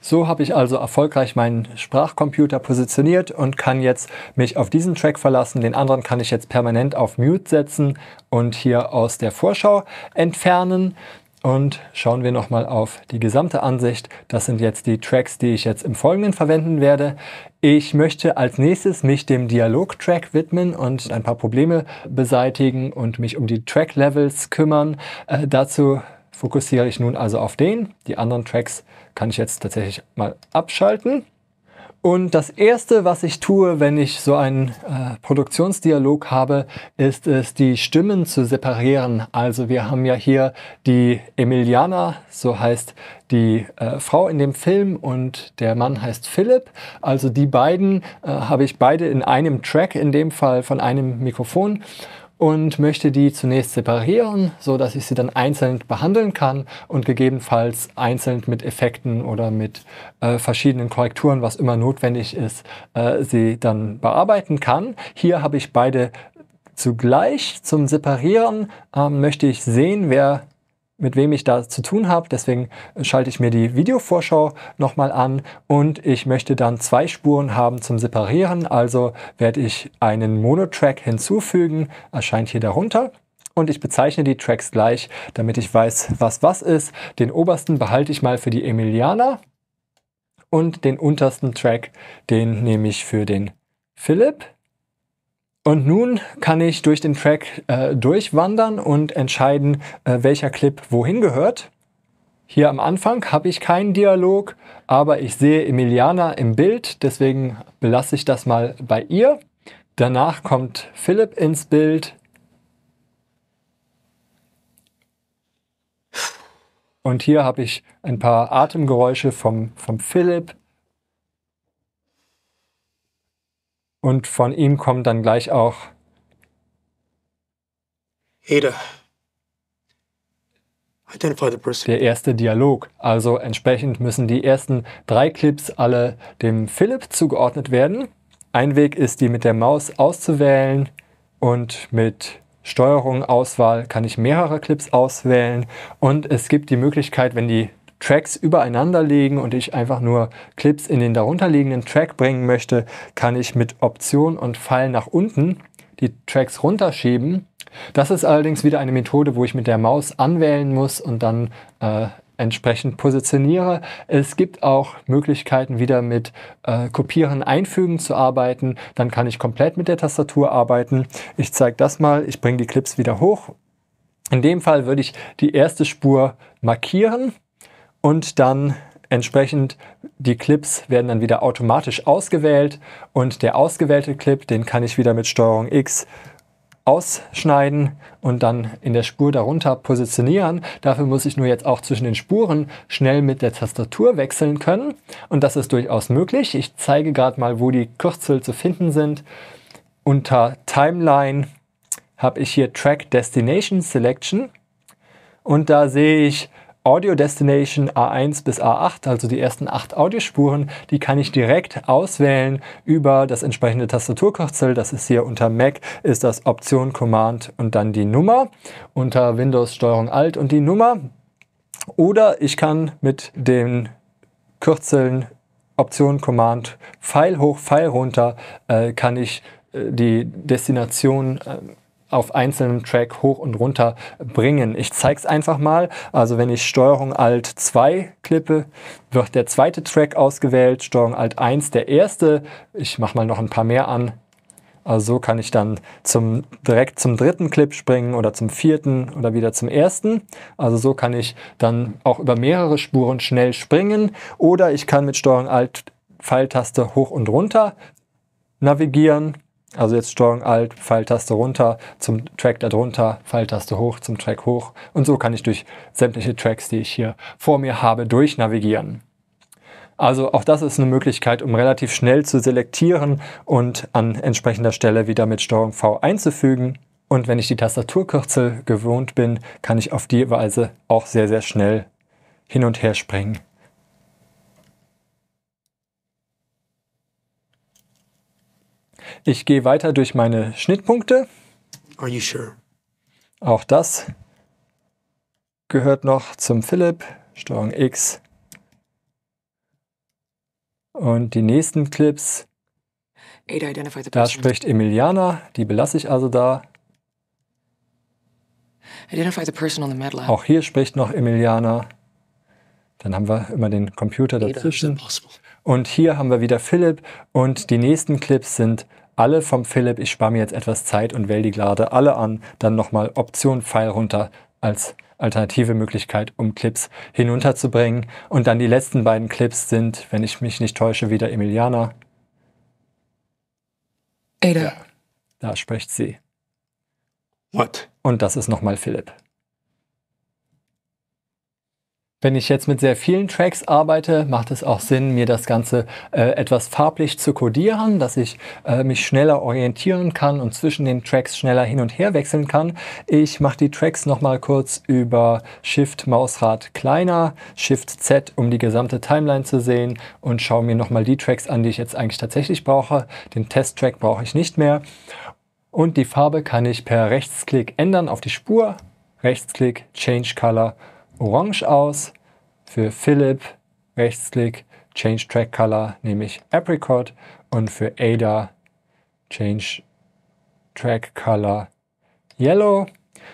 Speaker 1: So habe ich also erfolgreich meinen Sprachcomputer positioniert und kann jetzt mich auf diesen Track verlassen. Den anderen kann ich jetzt permanent auf Mute setzen und hier aus der Vorschau entfernen und schauen wir nochmal auf die gesamte Ansicht. Das sind jetzt die Tracks, die ich jetzt im Folgenden verwenden werde. Ich möchte als nächstes mich dem Dialog-Track widmen und ein paar Probleme beseitigen und mich um die Track-Levels kümmern. Äh, dazu fokussiere ich nun also auf den. Die anderen Tracks kann ich jetzt tatsächlich mal abschalten. Und das Erste, was ich tue, wenn ich so einen äh, Produktionsdialog habe, ist es, die Stimmen zu separieren. Also wir haben ja hier die Emiliana, so heißt die äh, Frau in dem Film und der Mann heißt Philipp. Also die beiden äh, habe ich beide in einem Track, in dem Fall von einem Mikrofon und möchte die zunächst separieren, so dass ich sie dann einzeln behandeln kann und gegebenenfalls einzeln mit Effekten oder mit äh, verschiedenen Korrekturen, was immer notwendig ist, äh, sie dann bearbeiten kann. Hier habe ich beide zugleich zum Separieren ähm, möchte ich sehen, wer mit wem ich da zu tun habe. Deswegen schalte ich mir die Videovorschau nochmal an und ich möchte dann zwei Spuren haben zum Separieren. Also werde ich einen Monotrack hinzufügen, erscheint hier darunter und ich bezeichne die Tracks gleich, damit ich weiß, was was ist. Den obersten behalte ich mal für die Emiliana und den untersten Track, den nehme ich für den Philipp. Und nun kann ich durch den Track äh, durchwandern und entscheiden, äh, welcher Clip wohin gehört. Hier am Anfang habe ich keinen Dialog, aber ich sehe Emiliana im Bild, deswegen belasse ich das mal bei ihr. Danach kommt Philipp ins Bild. Und hier habe ich ein paar Atemgeräusche vom, vom Philipp. Und von ihm kommt dann gleich auch. Ada. Der erste Dialog. Also entsprechend müssen die ersten drei Clips alle dem Philipp zugeordnet werden. Ein Weg ist, die mit der Maus auszuwählen und mit Steuerung Auswahl kann ich mehrere Clips auswählen und es gibt die Möglichkeit, wenn die Tracks übereinander legen und ich einfach nur Clips in den darunterliegenden Track bringen möchte, kann ich mit Option und Pfeil nach unten die Tracks runterschieben. Das ist allerdings wieder eine Methode, wo ich mit der Maus anwählen muss und dann äh, entsprechend positioniere. Es gibt auch Möglichkeiten, wieder mit äh, Kopieren, Einfügen zu arbeiten. Dann kann ich komplett mit der Tastatur arbeiten. Ich zeige das mal. Ich bringe die Clips wieder hoch. In dem Fall würde ich die erste Spur markieren und dann entsprechend die Clips werden dann wieder automatisch ausgewählt und der ausgewählte Clip, den kann ich wieder mit Steuerung X ausschneiden und dann in der Spur darunter positionieren. Dafür muss ich nur jetzt auch zwischen den Spuren schnell mit der Tastatur wechseln können und das ist durchaus möglich. Ich zeige gerade mal, wo die Kürzel zu finden sind. Unter Timeline habe ich hier Track Destination Selection und da sehe ich Audio Destination A1 bis A8, also die ersten acht Audiospuren, die kann ich direkt auswählen über das entsprechende Tastaturkürzel. Das ist hier unter Mac, ist das Option Command und dann die Nummer. Unter Windows Steuerung Alt und die Nummer. Oder ich kann mit den Kürzeln Option Command Pfeil hoch, Pfeil runter, äh, kann ich äh, die Destination äh, auf einzelnen Track hoch und runter bringen. Ich zeige es einfach mal. Also wenn ich Steuerung Alt 2 klippe, wird der zweite Track ausgewählt, Steuerung Alt 1 der erste. Ich mache mal noch ein paar mehr an. Also so kann ich dann zum, direkt zum dritten Clip springen oder zum vierten oder wieder zum ersten. Also so kann ich dann auch über mehrere Spuren schnell springen oder ich kann mit Steuerung Alt Pfeiltaste hoch und runter navigieren also jetzt Steuerung Alt, Pfeiltaste runter, zum Track darunter, Pfeiltaste hoch, zum Track hoch. Und so kann ich durch sämtliche Tracks, die ich hier vor mir habe, durchnavigieren. Also auch das ist eine Möglichkeit, um relativ schnell zu selektieren und an entsprechender Stelle wieder mit Steuerung V einzufügen. Und wenn ich die Tastaturkürzel gewohnt bin, kann ich auf die Weise auch sehr, sehr schnell hin und her springen. Ich gehe weiter durch meine Schnittpunkte. Are you sure? Auch das gehört noch zum Philipp. Steuerung X. Und die nächsten Clips. Da spricht Emiliana, die belasse ich also da. Auch hier spricht noch Emiliana. Dann haben wir immer den Computer dazwischen. Und hier haben wir wieder Philipp und die nächsten Clips sind alle vom Philipp. Ich spare mir jetzt etwas Zeit und wähle die gerade alle an. Dann nochmal Option Pfeil runter als alternative Möglichkeit, um Clips hinunterzubringen. Und dann die letzten beiden Clips sind, wenn ich mich nicht täusche, wieder Emiliana. Ada. da spricht sie. What? Und das ist nochmal Philipp. Wenn ich jetzt mit sehr vielen Tracks arbeite, macht es auch Sinn, mir das Ganze äh, etwas farblich zu kodieren, dass ich äh, mich schneller orientieren kann und zwischen den Tracks schneller hin und her wechseln kann. Ich mache die Tracks nochmal kurz über Shift Mausrad kleiner, Shift Z, um die gesamte Timeline zu sehen und schaue mir nochmal die Tracks an, die ich jetzt eigentlich tatsächlich brauche. Den Test-Track brauche ich nicht mehr. Und die Farbe kann ich per Rechtsklick ändern auf die Spur, Rechtsklick, Change Color orange aus. Für Philip Rechtsklick Change Track Color nehme ich Apricot und für Ada Change Track Color Yellow.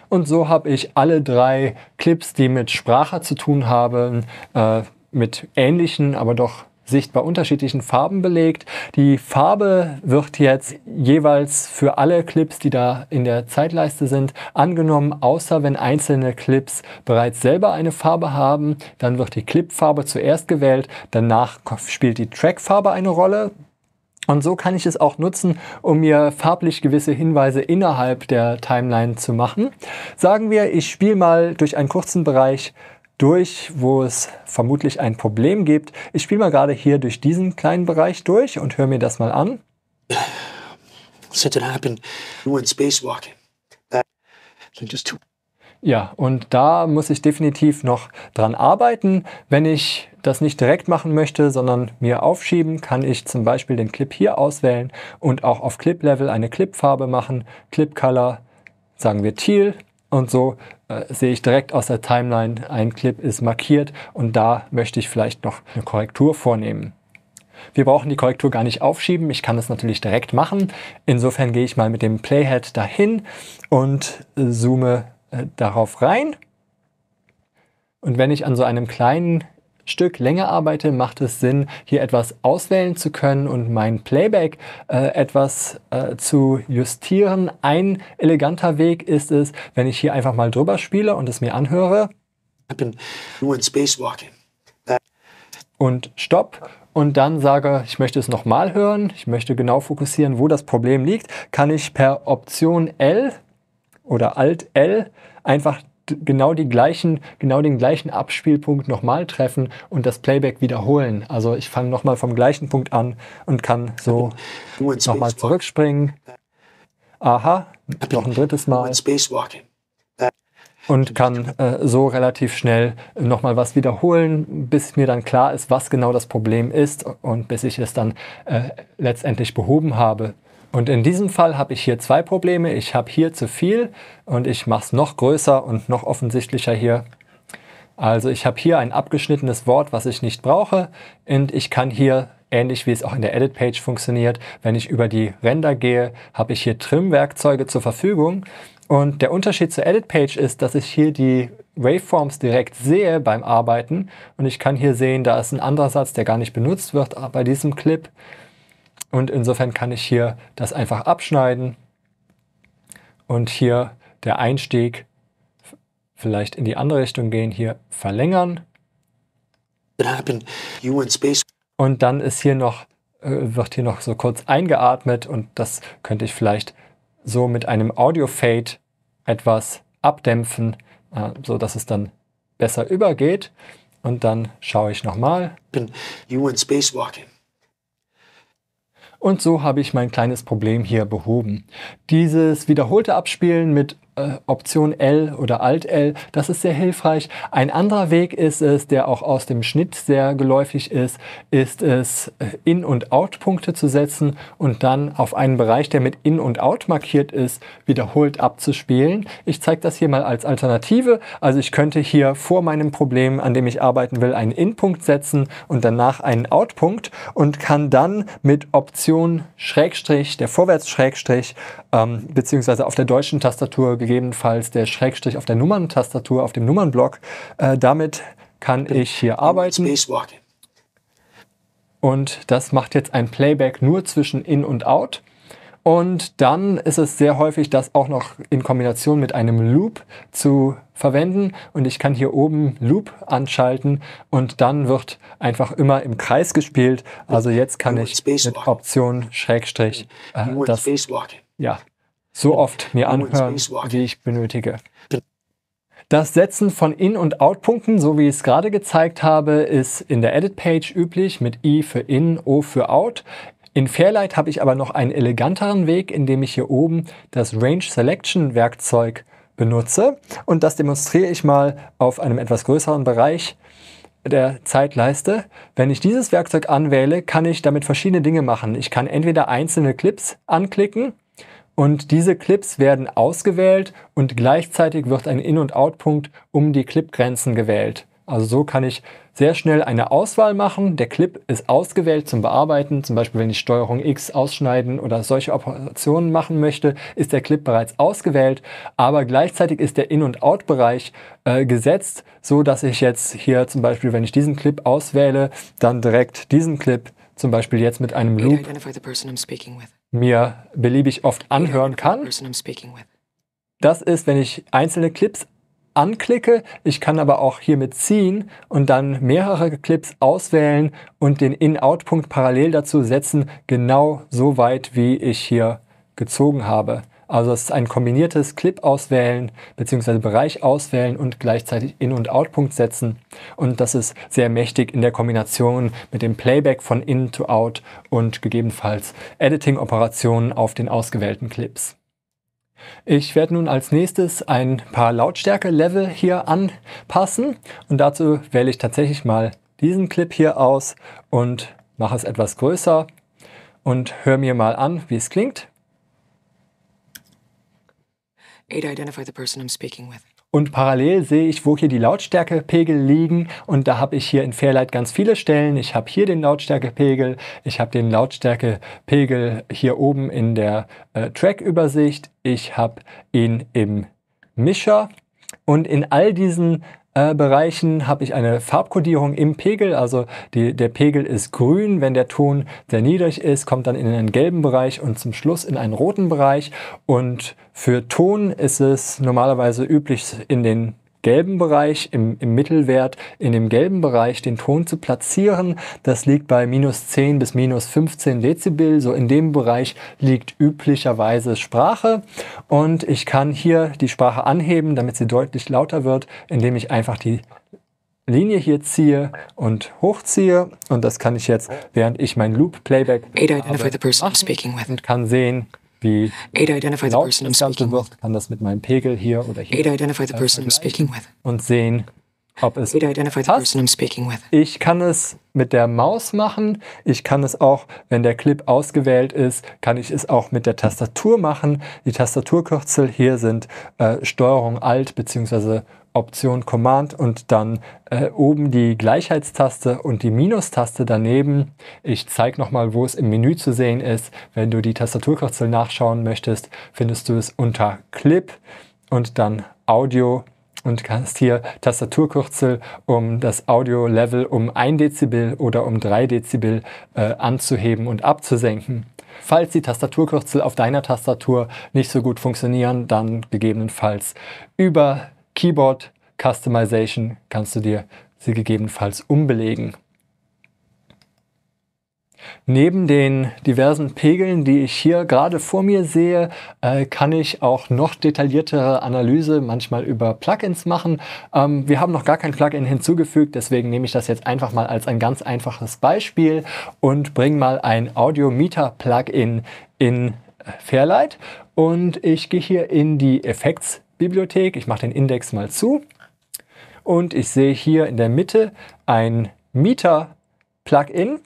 Speaker 1: Und so habe ich alle drei Clips, die mit Sprache zu tun haben, äh, mit ähnlichen, aber doch sichtbar unterschiedlichen Farben belegt. Die Farbe wird jetzt jeweils für alle Clips, die da in der Zeitleiste sind, angenommen, außer wenn einzelne Clips bereits selber eine Farbe haben. Dann wird die Clipfarbe zuerst gewählt, danach spielt die Trackfarbe eine Rolle. Und so kann ich es auch nutzen, um mir farblich gewisse Hinweise innerhalb der Timeline zu machen. Sagen wir, ich spiele mal durch einen kurzen Bereich durch, wo es vermutlich ein Problem gibt. Ich spiele mal gerade hier durch diesen kleinen Bereich durch und höre mir das mal an. Ja, und da muss ich definitiv noch dran arbeiten. Wenn ich das nicht direkt machen möchte, sondern mir aufschieben, kann ich zum Beispiel den Clip hier auswählen und auch auf Clip-Level eine Clip-Farbe machen. Clip-Color, sagen wir Teal. Und so äh, sehe ich direkt aus der Timeline, ein Clip ist markiert und da möchte ich vielleicht noch eine Korrektur vornehmen. Wir brauchen die Korrektur gar nicht aufschieben. Ich kann das natürlich direkt machen. Insofern gehe ich mal mit dem Playhead dahin und äh, zoome äh, darauf rein. Und wenn ich an so einem kleinen Stück länger arbeite, macht es Sinn, hier etwas auswählen zu können und mein Playback äh, etwas äh, zu justieren. Ein eleganter Weg ist es, wenn ich hier einfach mal drüber spiele und es mir anhöre. Und stopp und dann sage, ich möchte es nochmal hören, ich möchte genau fokussieren, wo das Problem liegt, kann ich per Option L oder Alt L einfach genau, die gleichen, genau den gleichen Abspielpunkt nochmal treffen und das Playback wiederholen. Also ich fange nochmal vom gleichen Punkt an und kann so nochmal zurückspringen. Aha, noch ein drittes Mal. Und kann äh, so relativ schnell nochmal was wiederholen, bis mir dann klar ist, was genau das Problem ist und bis ich es dann äh, letztendlich behoben habe. Und in diesem Fall habe ich hier zwei Probleme. Ich habe hier zu viel und ich mache es noch größer und noch offensichtlicher hier. Also ich habe hier ein abgeschnittenes Wort, was ich nicht brauche und ich kann hier, ähnlich wie es auch in der Edit-Page funktioniert, wenn ich über die Ränder gehe, habe ich hier Trim-Werkzeuge zur Verfügung. Und der Unterschied zur Edit-Page ist, dass ich hier die Waveforms direkt sehe beim Arbeiten und ich kann hier sehen, da ist ein anderer Satz, der gar nicht benutzt wird bei diesem Clip und insofern kann ich hier das einfach abschneiden und hier der Einstieg vielleicht in die andere Richtung gehen, hier verlängern. Und dann ist hier noch, äh, wird hier noch so kurz eingeatmet und das könnte ich vielleicht so mit einem Audio-Fade etwas abdämpfen, äh, so dass es dann besser übergeht. Und dann schaue ich nochmal.
Speaker 2: You went spacewalking.
Speaker 1: Und so habe ich mein kleines Problem hier behoben. Dieses wiederholte Abspielen mit äh, Option L oder Alt L. Das ist sehr hilfreich. Ein anderer Weg ist es, der auch aus dem Schnitt sehr geläufig ist, ist es, äh, In- und Out-Punkte zu setzen und dann auf einen Bereich, der mit In und Out markiert ist, wiederholt abzuspielen. Ich zeige das hier mal als Alternative. Also ich könnte hier vor meinem Problem, an dem ich arbeiten will, einen In-Punkt setzen und danach einen Out-Punkt und kann dann mit Option Schrägstrich, der Vorwärts-Schrägstrich, ähm, beziehungsweise auf der deutschen Tastatur gegebenenfalls der Schrägstrich auf der Nummerntastatur, auf dem Nummernblock. Äh, damit kann ich hier arbeiten. Und das macht jetzt ein Playback nur zwischen In und Out. Und dann ist es sehr häufig, das auch noch in Kombination mit einem Loop zu verwenden. Und ich kann hier oben Loop anschalten und dann wird einfach immer im Kreis gespielt. Also jetzt kann ich mit Option Schrägstrich äh, das, ja, so oft mir anhören, wie ich benötige. Das Setzen von In- und Out-Punkten, so wie ich es gerade gezeigt habe, ist in der Edit-Page üblich mit I für In, O für Out. In Fairlight habe ich aber noch einen eleganteren Weg, indem ich hier oben das Range Selection Werkzeug benutze. Und das demonstriere ich mal auf einem etwas größeren Bereich der Zeitleiste. Wenn ich dieses Werkzeug anwähle, kann ich damit verschiedene Dinge machen. Ich kann entweder einzelne Clips anklicken und diese Clips werden ausgewählt und gleichzeitig wird ein In- und Out-Punkt um die Clipgrenzen gewählt. Also so kann ich sehr schnell eine Auswahl machen. Der Clip ist ausgewählt zum Bearbeiten. Zum Beispiel, wenn ich Steuerung X ausschneiden oder solche Operationen machen möchte, ist der Clip bereits ausgewählt. Aber gleichzeitig ist der In- und Out-Bereich äh, gesetzt, so dass ich jetzt hier zum Beispiel, wenn ich diesen Clip auswähle, dann direkt diesen Clip zum Beispiel jetzt mit einem Loop mir beliebig oft anhören kann. Das ist, wenn ich einzelne Clips anklicke. Ich kann aber auch hiermit ziehen und dann mehrere Clips auswählen und den In-Out-Punkt parallel dazu setzen, genau so weit, wie ich hier gezogen habe. Also es ist ein kombiniertes Clip auswählen bzw. Bereich auswählen und gleichzeitig In- und Out-Punkt setzen. Und das ist sehr mächtig in der Kombination mit dem Playback von In to Out und gegebenenfalls Editing-Operationen auf den ausgewählten Clips. Ich werde nun als nächstes ein paar Lautstärke-Level hier anpassen und dazu wähle ich tatsächlich mal diesen Clip hier aus und mache es etwas größer und höre mir mal an, wie es klingt.
Speaker 2: Ada, identify the person I'm speaking with.
Speaker 1: Und parallel sehe ich, wo hier die Lautstärkepegel liegen. Und da habe ich hier in Fairlight ganz viele Stellen. Ich habe hier den Lautstärkepegel. Ich habe den Lautstärkepegel hier oben in der äh, Track-Übersicht. Ich habe ihn im Mischer. Und in all diesen äh, Bereichen habe ich eine Farbkodierung im Pegel. Also die, der Pegel ist grün. Wenn der Ton sehr niedrig ist, kommt dann in einen gelben Bereich und zum Schluss in einen roten Bereich. Und für Ton ist es normalerweise üblich, in den gelben Bereich, im, im, Mittelwert, in dem gelben Bereich den Ton zu platzieren. Das liegt bei minus 10 bis minus 15 Dezibel. So in dem Bereich liegt üblicherweise Sprache. Und ich kann hier die Sprache anheben, damit sie deutlich lauter wird, indem ich einfach die Linie hier ziehe und hochziehe. Und das kann ich jetzt, während ich mein Loop-Playback kann sehen, wie Ada, identify the genau person I'm speaking with. kann das mit meinem Pegel hier oder hier Ada, identify the äh, person I'm speaking with. und sehen, ob es Ada, identify the person I'm speaking with. Ich kann es mit der Maus machen. Ich kann es auch, wenn der Clip ausgewählt ist, kann ich es auch mit der Tastatur machen. Die Tastaturkürzel hier sind äh, Steuerung Alt bzw. Option Command und dann äh, oben die Gleichheitstaste und die Minustaste daneben. Ich zeige nochmal, wo es im Menü zu sehen ist. Wenn du die Tastaturkürzel nachschauen möchtest, findest du es unter Clip und dann Audio und kannst hier Tastaturkürzel, um das Audio-Level um 1 Dezibel oder um 3 Dezibel äh, anzuheben und abzusenken. Falls die Tastaturkürzel auf deiner Tastatur nicht so gut funktionieren, dann gegebenenfalls über Keyboard Customization kannst du dir sie gegebenenfalls umbelegen. Neben den diversen Pegeln, die ich hier gerade vor mir sehe, äh, kann ich auch noch detailliertere Analyse manchmal über Plugins machen. Ähm, wir haben noch gar kein Plugin hinzugefügt, deswegen nehme ich das jetzt einfach mal als ein ganz einfaches Beispiel und bringe mal ein Audiometer-Plugin in äh, Fairlight. Und ich gehe hier in die Effects Bibliothek. Ich mache den Index mal zu und ich sehe hier in der Mitte ein Mieter-Plugin.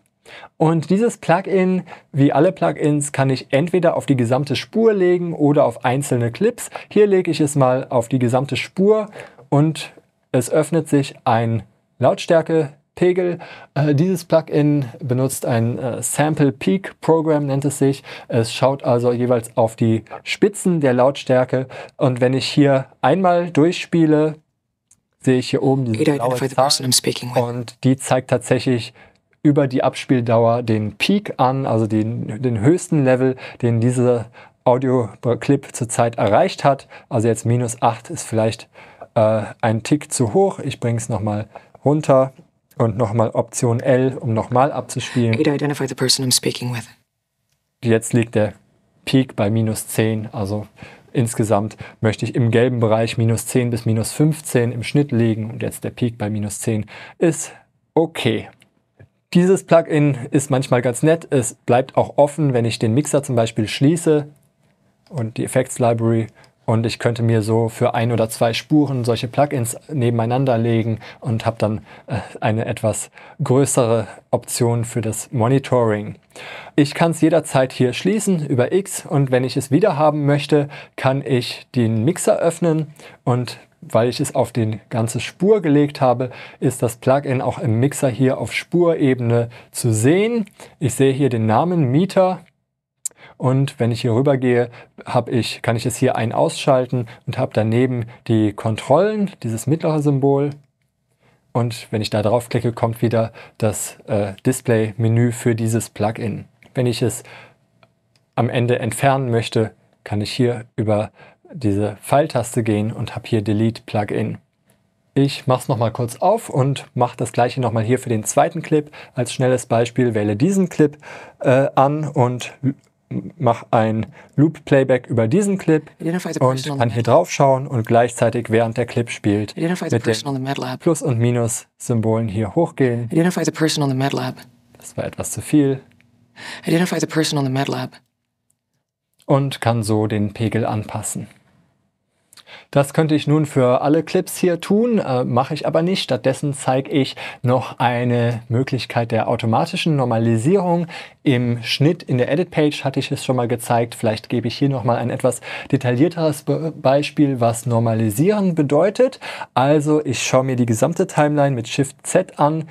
Speaker 1: Und dieses Plugin, wie alle Plugins, kann ich entweder auf die gesamte Spur legen oder auf einzelne Clips. Hier lege ich es mal auf die gesamte Spur und es öffnet sich ein Lautstärke Pegel. Äh, dieses Plugin benutzt ein äh, Sample Peak Program, nennt es sich. Es schaut also jeweils auf die Spitzen der Lautstärke. Und wenn ich hier einmal durchspiele, sehe ich hier oben diese blaue Und die zeigt tatsächlich über die Abspieldauer den Peak an, also den, den höchsten Level, den dieser Audio-Clip zurzeit erreicht hat. Also jetzt minus 8 ist vielleicht äh, ein Tick zu hoch. Ich bringe es nochmal runter und nochmal Option L, um nochmal abzuspielen. Jetzt liegt der Peak bei minus 10, also insgesamt möchte ich im gelben Bereich minus 10 bis minus 15 im Schnitt liegen und jetzt der Peak bei minus 10 ist okay. Dieses Plugin ist manchmal ganz nett, es bleibt auch offen, wenn ich den Mixer zum Beispiel schließe und die Effects Library und ich könnte mir so für ein oder zwei Spuren solche Plugins nebeneinander legen und habe dann äh, eine etwas größere Option für das Monitoring. Ich kann es jederzeit hier schließen über X und wenn ich es wieder haben möchte, kann ich den Mixer öffnen und weil ich es auf die ganze Spur gelegt habe, ist das Plugin auch im Mixer hier auf Spurebene zu sehen. Ich sehe hier den Namen Mieter und wenn ich hier rüber gehe, ich, kann ich es hier ein- ausschalten und habe daneben die Kontrollen, dieses mittlere Symbol. Und wenn ich da draufklicke, kommt wieder das äh, Display-Menü für dieses Plugin. Wenn ich es am Ende entfernen möchte, kann ich hier über diese Pfeiltaste gehen und habe hier Delete Plugin. Ich mache es nochmal kurz auf und mache das gleiche nochmal hier für den zweiten Clip. Als schnelles Beispiel wähle diesen Clip äh, an und mache ein Loop-Playback über diesen Clip und kann hier drauf schauen und gleichzeitig während der Clip spielt mit den Plus- und Minus-Symbolen hier hochgehen. Das war etwas zu viel. Und kann so den Pegel anpassen. Das könnte ich nun für alle Clips hier tun, äh, mache ich aber nicht. Stattdessen zeige ich noch eine Möglichkeit der automatischen Normalisierung. Im Schnitt in der Edit-Page hatte ich es schon mal gezeigt. Vielleicht gebe ich hier nochmal ein etwas detaillierteres Be Beispiel, was Normalisieren bedeutet. Also ich schaue mir die gesamte Timeline mit Shift-Z an,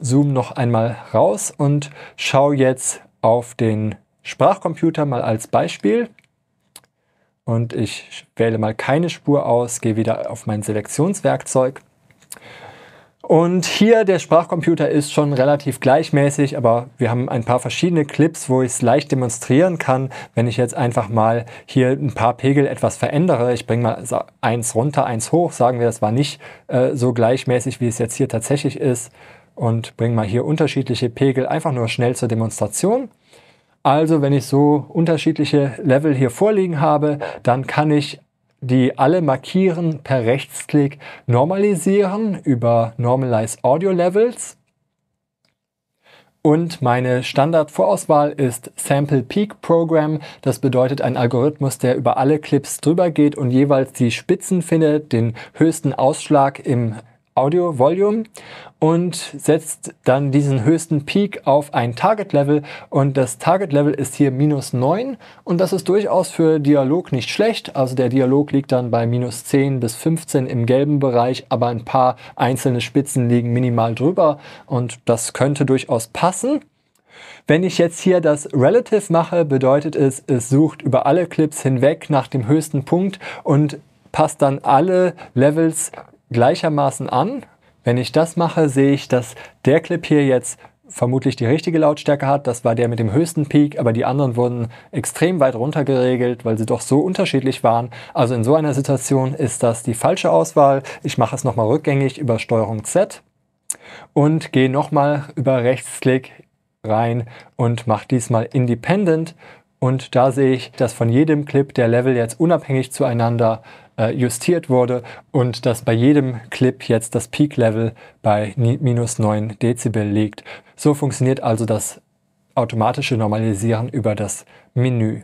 Speaker 1: zoome noch einmal raus und schaue jetzt auf den Sprachcomputer mal als Beispiel und ich wähle mal keine Spur aus, gehe wieder auf mein Selektionswerkzeug. Und hier der Sprachcomputer ist schon relativ gleichmäßig, aber wir haben ein paar verschiedene Clips, wo ich es leicht demonstrieren kann, wenn ich jetzt einfach mal hier ein paar Pegel etwas verändere. Ich bringe mal eins runter, eins hoch, sagen wir, das war nicht äh, so gleichmäßig, wie es jetzt hier tatsächlich ist. Und bringe mal hier unterschiedliche Pegel einfach nur schnell zur Demonstration. Also wenn ich so unterschiedliche Level hier vorliegen habe, dann kann ich die alle markieren per Rechtsklick normalisieren über Normalize Audio Levels. Und meine Standardvorauswahl ist Sample Peak Program. Das bedeutet ein Algorithmus, der über alle Clips drüber geht und jeweils die Spitzen findet, den höchsten Ausschlag im Audio Volume und setzt dann diesen höchsten Peak auf ein Target Level und das Target Level ist hier minus 9 und das ist durchaus für Dialog nicht schlecht. Also der Dialog liegt dann bei minus 10 bis 15 im gelben Bereich, aber ein paar einzelne Spitzen liegen minimal drüber und das könnte durchaus passen. Wenn ich jetzt hier das Relative mache, bedeutet es, es sucht über alle Clips hinweg nach dem höchsten Punkt und passt dann alle Levels gleichermaßen an. Wenn ich das mache, sehe ich, dass der Clip hier jetzt vermutlich die richtige Lautstärke hat. Das war der mit dem höchsten Peak, aber die anderen wurden extrem weit runter geregelt, weil sie doch so unterschiedlich waren. Also in so einer Situation ist das die falsche Auswahl. Ich mache es nochmal rückgängig über Steuerung Z und gehe nochmal über Rechtsklick rein und mache diesmal Independent. Und da sehe ich, dass von jedem Clip der Level jetzt unabhängig zueinander äh, justiert wurde und dass bei jedem Clip jetzt das Peak-Level bei minus 9 Dezibel liegt. So funktioniert also das automatische Normalisieren über das Menü.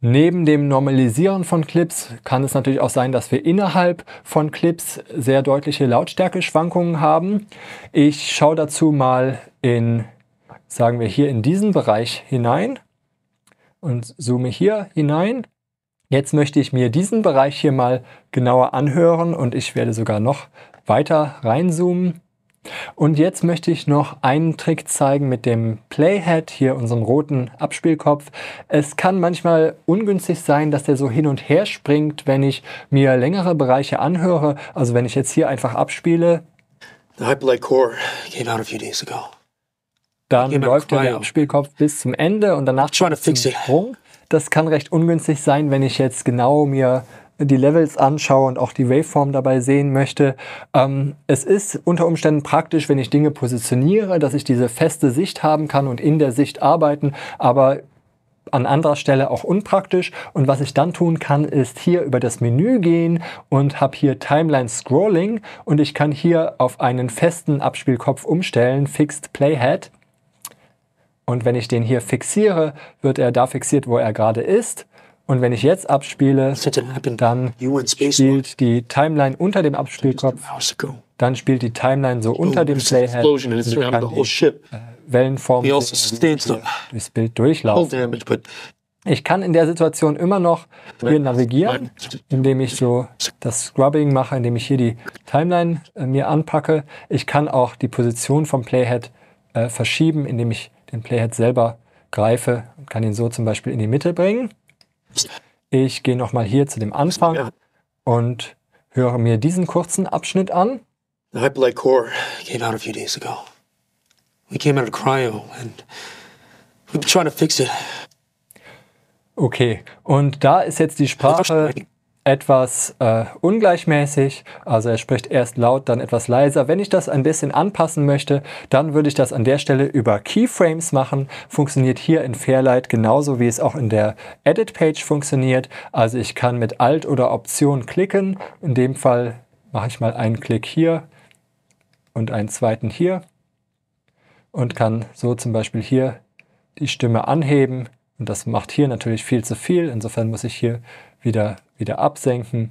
Speaker 1: Neben dem Normalisieren von Clips kann es natürlich auch sein, dass wir innerhalb von Clips sehr deutliche Lautstärke-Schwankungen haben. Ich schaue dazu mal in, sagen wir hier in diesen Bereich hinein und zoome hier hinein Jetzt möchte ich mir diesen Bereich hier mal genauer anhören und ich werde sogar noch weiter reinzoomen. Und jetzt möchte ich noch einen Trick zeigen mit dem Playhead, hier unserem roten Abspielkopf. Es kann manchmal ungünstig sein, dass der so hin und her springt, wenn ich mir längere Bereiche anhöre. Also wenn ich jetzt hier einfach abspiele. Dann läuft der Abspielkopf bis zum Ende und danach der Sprung das kann recht ungünstig sein, wenn ich jetzt genau mir die Levels anschaue und auch die Waveform dabei sehen möchte. Ähm, es ist unter Umständen praktisch, wenn ich Dinge positioniere, dass ich diese feste Sicht haben kann und in der Sicht arbeiten, aber an anderer Stelle auch unpraktisch. Und was ich dann tun kann, ist hier über das Menü gehen und habe hier Timeline Scrolling und ich kann hier auf einen festen Abspielkopf umstellen, Fixed Playhead. Und wenn ich den hier fixiere, wird er da fixiert, wo er gerade ist. Und wenn ich jetzt abspiele, dann spielt die Timeline unter dem Abspielkopf, dann spielt die Timeline so oh, unter dem Playhead und kann ich, äh, Wellenform also durchs Bild durchlaufen. Ich kann in der Situation immer noch hier navigieren, indem ich so das Scrubbing mache, indem ich hier die Timeline äh, mir anpacke. Ich kann auch die Position vom Playhead äh, verschieben, indem ich den Playhead selber greife und kann ihn so zum Beispiel in die Mitte bringen. Ich gehe nochmal hier zu dem Anfang und höre mir diesen kurzen Abschnitt an.
Speaker 2: The Hyperlight Core gave out a few days ago. We came out of cryo and we've been trying to fix it.
Speaker 1: Okay, und da ist jetzt die Sprache etwas äh, ungleichmäßig, also er spricht erst laut, dann etwas leiser. Wenn ich das ein bisschen anpassen möchte, dann würde ich das an der Stelle über Keyframes machen. Funktioniert hier in Fairlight genauso, wie es auch in der Edit Page funktioniert. Also ich kann mit Alt oder Option klicken. In dem Fall mache ich mal einen Klick hier und einen zweiten hier und kann so zum Beispiel hier die Stimme anheben. Und das macht hier natürlich viel zu viel. Insofern muss ich hier wieder wieder absenken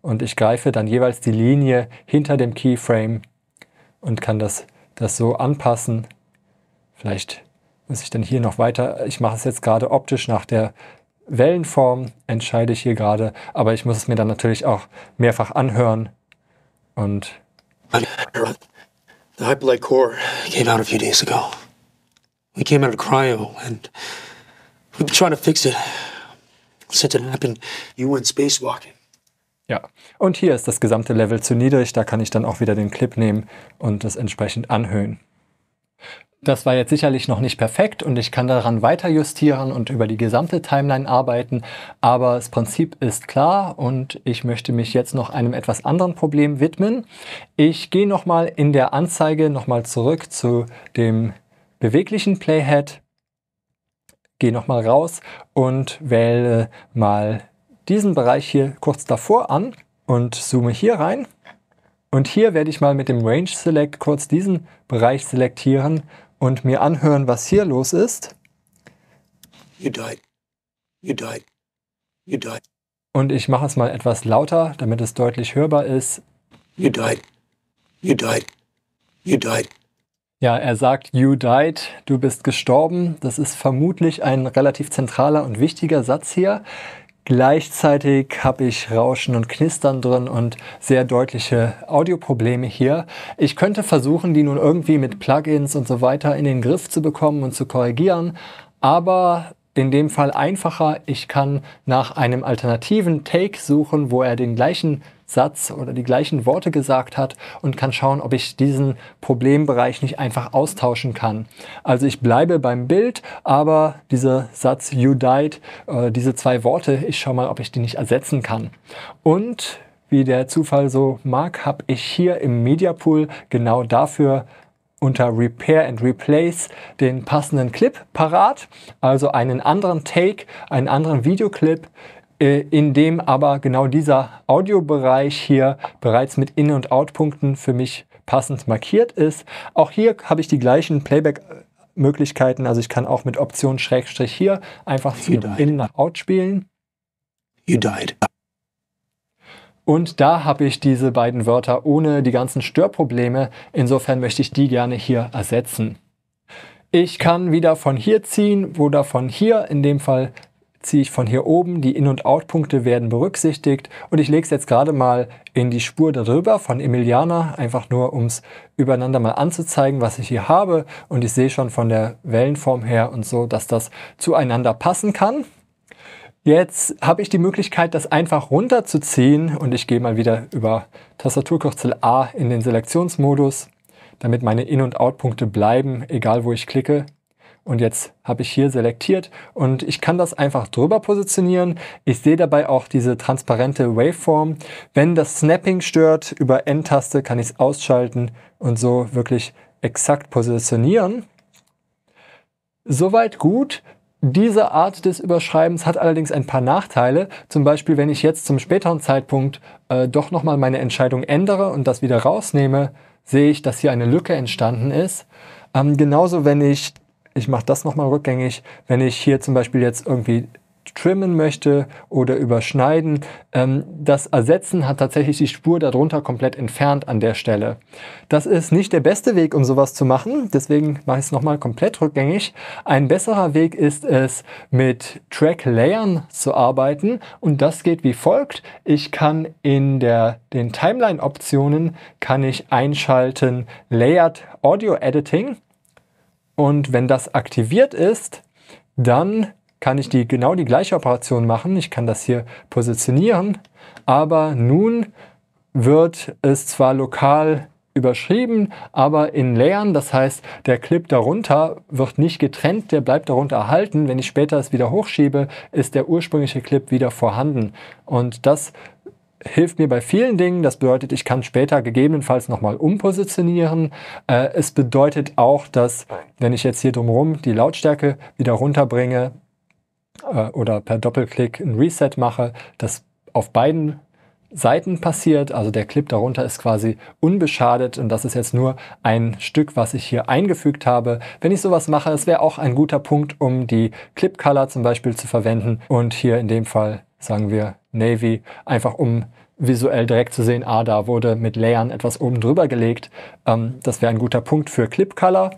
Speaker 1: und ich greife dann jeweils die Linie hinter dem Keyframe und kann das, das so anpassen. Vielleicht muss ich dann hier noch weiter, ich mache es jetzt gerade optisch nach der Wellenform, entscheide ich hier gerade, aber ich muss es mir dann natürlich auch mehrfach anhören und...
Speaker 2: The Hyperlight Core came out a few days ago.
Speaker 1: We came out of cryo and we've been trying to fix it sit and happen,
Speaker 2: you went spacewalking.
Speaker 1: Ja, und hier ist das gesamte Level zu niedrig, da kann ich dann auch wieder den Clip nehmen und das entsprechend anhöhen. Das war jetzt sicherlich noch nicht perfekt und ich kann daran weiter justieren und über die gesamte Timeline arbeiten, aber das Prinzip ist klar und ich möchte mich jetzt noch einem etwas anderen Problem widmen. Ich gehe nochmal in der Anzeige nochmal zurück zu dem beweglichen Playhead gehe nochmal raus und wähle mal diesen Bereich hier kurz davor an und zoome hier rein. Und hier werde ich mal mit dem Range Select kurz diesen Bereich selektieren und mir anhören, was hier los ist.
Speaker 2: You died. You died. You died.
Speaker 1: Und ich mache es mal etwas lauter, damit es deutlich hörbar ist.
Speaker 2: You died. You died. You died.
Speaker 1: Ja, er sagt, you died, du bist gestorben. Das ist vermutlich ein relativ zentraler und wichtiger Satz hier. Gleichzeitig habe ich Rauschen und Knistern drin und sehr deutliche Audioprobleme hier. Ich könnte versuchen, die nun irgendwie mit Plugins und so weiter in den Griff zu bekommen und zu korrigieren, aber in dem Fall einfacher. Ich kann nach einem alternativen Take suchen, wo er den gleichen Satz oder die gleichen Worte gesagt hat und kann schauen, ob ich diesen Problembereich nicht einfach austauschen kann. Also ich bleibe beim Bild, aber dieser Satz You died, äh, diese zwei Worte, ich schaue mal, ob ich die nicht ersetzen kann. Und wie der Zufall so mag, habe ich hier im Media Pool genau dafür unter Repair and Replace den passenden Clip parat, also einen anderen Take, einen anderen Videoclip äh, in dem aber genau dieser Audiobereich hier bereits mit In- und Out-Punkten für mich passend markiert ist. Auch hier habe ich die gleichen Playback- Möglichkeiten, also ich kann auch mit Option Schrägstrich hier einfach zu In und Out spielen. You died. Und da habe ich diese beiden Wörter ohne die ganzen Störprobleme. Insofern möchte ich die gerne hier ersetzen. Ich kann wieder von hier ziehen oder von hier. In dem Fall ziehe ich von hier oben, die In- und Out-Punkte werden berücksichtigt und ich lege es jetzt gerade mal in die Spur darüber von Emiliana, einfach nur um es übereinander mal anzuzeigen, was ich hier habe und ich sehe schon von der Wellenform her und so, dass das zueinander passen kann. Jetzt habe ich die Möglichkeit, das einfach runterzuziehen und ich gehe mal wieder über Tastaturkürzel A in den Selektionsmodus, damit meine In- und Out-Punkte bleiben, egal wo ich klicke. Und jetzt habe ich hier selektiert und ich kann das einfach drüber positionieren. Ich sehe dabei auch diese transparente Waveform. Wenn das Snapping stört, über N-Taste kann ich es ausschalten und so wirklich exakt positionieren. Soweit gut. Diese Art des Überschreibens hat allerdings ein paar Nachteile. Zum Beispiel, wenn ich jetzt zum späteren Zeitpunkt äh, doch nochmal meine Entscheidung ändere und das wieder rausnehme, sehe ich, dass hier eine Lücke entstanden ist. Ähm, genauso, wenn ich ich mache das nochmal rückgängig. Wenn ich hier zum Beispiel jetzt irgendwie trimmen möchte oder überschneiden. Ähm, das Ersetzen hat tatsächlich die Spur darunter komplett entfernt an der Stelle. Das ist nicht der beste Weg, um sowas zu machen, deswegen mache ich es nochmal komplett rückgängig. Ein besserer Weg ist es, mit Track-Layern zu arbeiten und das geht wie folgt. Ich kann in der, den Timeline-Optionen kann ich einschalten Layered Audio Editing und wenn das aktiviert ist, dann kann ich die, genau die gleiche Operation machen. Ich kann das hier positionieren, aber nun wird es zwar lokal überschrieben, aber in Leeren, das heißt, der Clip darunter wird nicht getrennt, der bleibt darunter erhalten. Wenn ich später es wieder hochschiebe, ist der ursprüngliche Clip wieder vorhanden. Und das hilft mir bei vielen Dingen. Das bedeutet, ich kann später gegebenenfalls nochmal umpositionieren. Äh, es bedeutet auch, dass wenn ich jetzt hier drumherum die Lautstärke wieder runterbringe äh, oder per Doppelklick ein Reset mache, das auf beiden Seiten passiert. Also der Clip darunter ist quasi unbeschadet und das ist jetzt nur ein Stück, was ich hier eingefügt habe. Wenn ich sowas mache, es wäre auch ein guter Punkt, um die Clip Color zum Beispiel zu verwenden und hier in dem Fall sagen wir Navy, einfach um visuell direkt zu sehen, ah, da wurde mit Layern etwas oben drüber gelegt. Ähm, das wäre ein guter Punkt für Clip Color.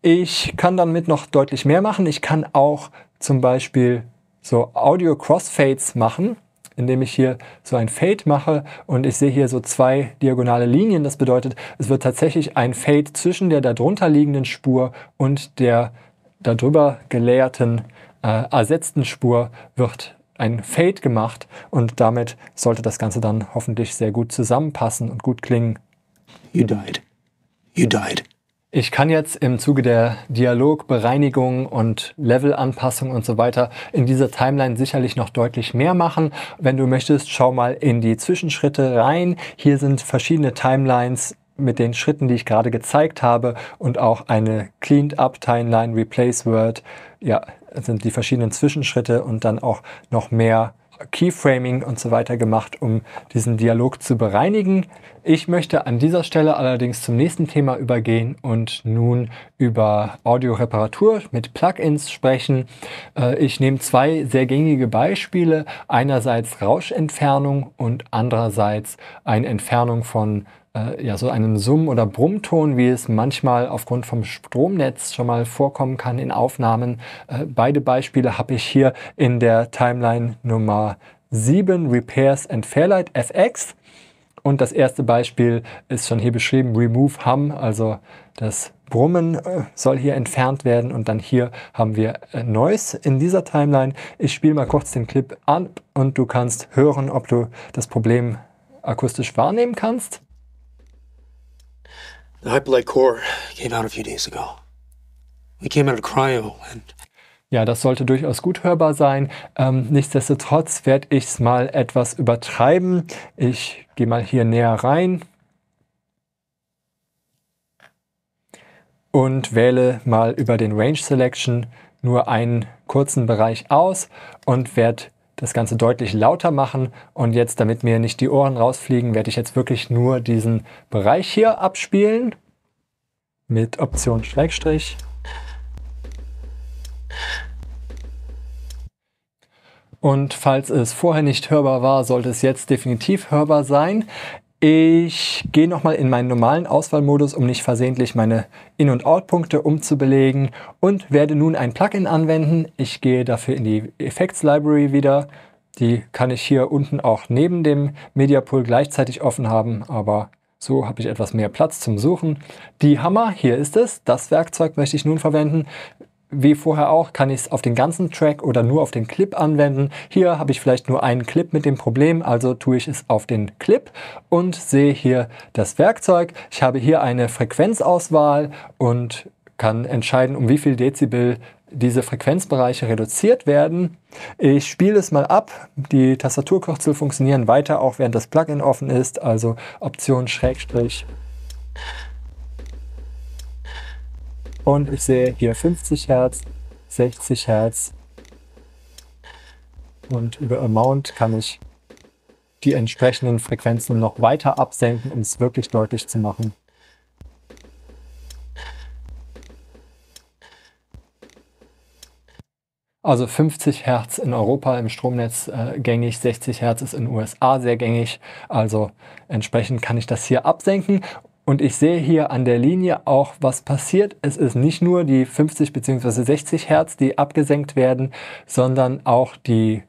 Speaker 1: Ich kann dann mit noch deutlich mehr machen. Ich kann auch zum Beispiel so Audio Crossfades machen, indem ich hier so ein Fade mache und ich sehe hier so zwei diagonale Linien. Das bedeutet, es wird tatsächlich ein Fade zwischen der darunter liegenden Spur und der darüber gelehrten, äh, ersetzten Spur wird ein Fade gemacht und damit sollte das Ganze dann hoffentlich sehr gut zusammenpassen und gut klingen. You died. You died. Ich kann jetzt im Zuge der Dialogbereinigung und Levelanpassung und so weiter in dieser Timeline sicherlich noch deutlich mehr machen. Wenn du möchtest, schau mal in die Zwischenschritte rein. Hier sind verschiedene Timelines mit den Schritten, die ich gerade gezeigt habe und auch eine Cleaned Up Timeline, Replace Word. Ja, sind die verschiedenen Zwischenschritte und dann auch noch mehr Keyframing und so weiter gemacht, um diesen Dialog zu bereinigen. Ich möchte an dieser Stelle allerdings zum nächsten Thema übergehen und nun über Audioreparatur mit Plugins sprechen. Äh, ich nehme zwei sehr gängige Beispiele, einerseits Rauschentfernung und andererseits eine Entfernung von äh, ja, so einen Summ- oder Brummton, wie es manchmal aufgrund vom Stromnetz schon mal vorkommen kann in Aufnahmen. Äh, beide Beispiele habe ich hier in der Timeline Nummer 7, Repairs and Fairlight FX. Und das erste Beispiel ist schon hier beschrieben, Remove Hum, also das Brummen äh, soll hier entfernt werden und dann hier haben wir äh, Noise in dieser Timeline. Ich spiele mal kurz den Clip an und du kannst hören, ob du das Problem akustisch wahrnehmen kannst.
Speaker 2: The Hyperlight Core came out a few days ago.
Speaker 1: We came out of cryo and ja, das sollte durchaus gut hörbar sein. Ähm, nichtsdestotrotz werde ich es mal etwas übertreiben. Ich gehe mal hier näher rein und wähle mal über den Range Selection nur einen kurzen Bereich aus und werde das Ganze deutlich lauter machen. Und jetzt, damit mir nicht die Ohren rausfliegen, werde ich jetzt wirklich nur diesen Bereich hier abspielen. Mit Option Schrägstrich. Und falls es vorher nicht hörbar war, sollte es jetzt definitiv hörbar sein. Ich gehe nochmal in meinen normalen Auswahlmodus, um nicht versehentlich meine In- und Out-Punkte umzubelegen und werde nun ein Plugin anwenden. Ich gehe dafür in die Effects Library wieder. Die kann ich hier unten auch neben dem Media Pool gleichzeitig offen haben, aber so habe ich etwas mehr Platz zum Suchen. Die Hammer, hier ist es, das Werkzeug möchte ich nun verwenden wie vorher auch, kann ich es auf den ganzen Track oder nur auf den Clip anwenden. Hier habe ich vielleicht nur einen Clip mit dem Problem, also tue ich es auf den Clip und sehe hier das Werkzeug. Ich habe hier eine Frequenzauswahl und kann entscheiden, um wie viel Dezibel diese Frequenzbereiche reduziert werden. Ich spiele es mal ab. Die Tastaturkürzel funktionieren weiter, auch während das Plugin offen ist, also Option Schrägstrich und ich sehe hier 50 Hertz, 60 Hertz. Und über Amount kann ich die entsprechenden Frequenzen noch weiter absenken, um es wirklich deutlich zu machen. Also 50 Hertz in Europa im Stromnetz äh, gängig, 60 Hertz ist in den USA sehr gängig. Also entsprechend kann ich das hier absenken und ich sehe hier an der Linie auch, was passiert. Es ist nicht nur die 50 bzw. 60 Hertz, die abgesenkt werden, sondern auch die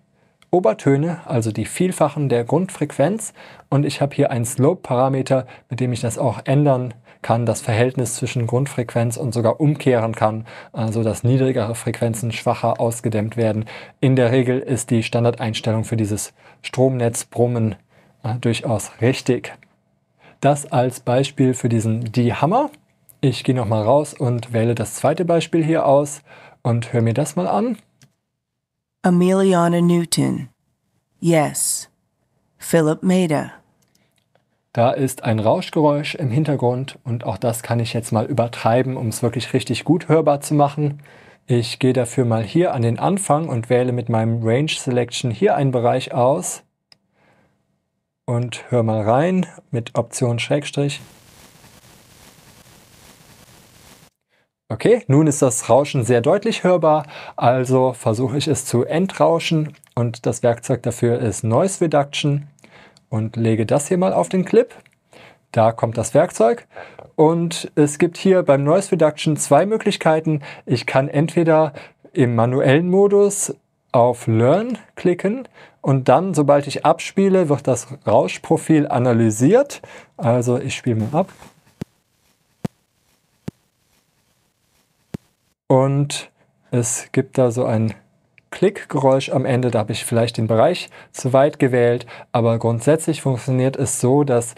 Speaker 1: Obertöne, also die Vielfachen der Grundfrequenz. Und ich habe hier einen Slope-Parameter, mit dem ich das auch ändern kann, das Verhältnis zwischen Grundfrequenz und sogar umkehren kann, also dass niedrigere Frequenzen schwacher ausgedämmt werden. In der Regel ist die Standardeinstellung für dieses Stromnetzbrummen äh, durchaus richtig. Das als Beispiel für diesen Die Hammer. Ich gehe nochmal raus und wähle das zweite Beispiel hier aus und höre mir das mal an.
Speaker 2: Emiliana Newton. Yes. Philip Maida.
Speaker 1: Da ist ein Rauschgeräusch im Hintergrund und auch das kann ich jetzt mal übertreiben, um es wirklich richtig gut hörbar zu machen. Ich gehe dafür mal hier an den Anfang und wähle mit meinem Range Selection hier einen Bereich aus und hör mal rein mit Option Schrägstrich. Okay, nun ist das Rauschen sehr deutlich hörbar, also versuche ich es zu entrauschen und das Werkzeug dafür ist Noise Reduction und lege das hier mal auf den Clip. Da kommt das Werkzeug und es gibt hier beim Noise Reduction zwei Möglichkeiten. Ich kann entweder im manuellen Modus auf Learn klicken und dann, sobald ich abspiele, wird das Rauschprofil analysiert. Also ich spiele mal ab. Und es gibt da so ein Klickgeräusch am Ende. Da habe ich vielleicht den Bereich zu weit gewählt. Aber grundsätzlich funktioniert es so, dass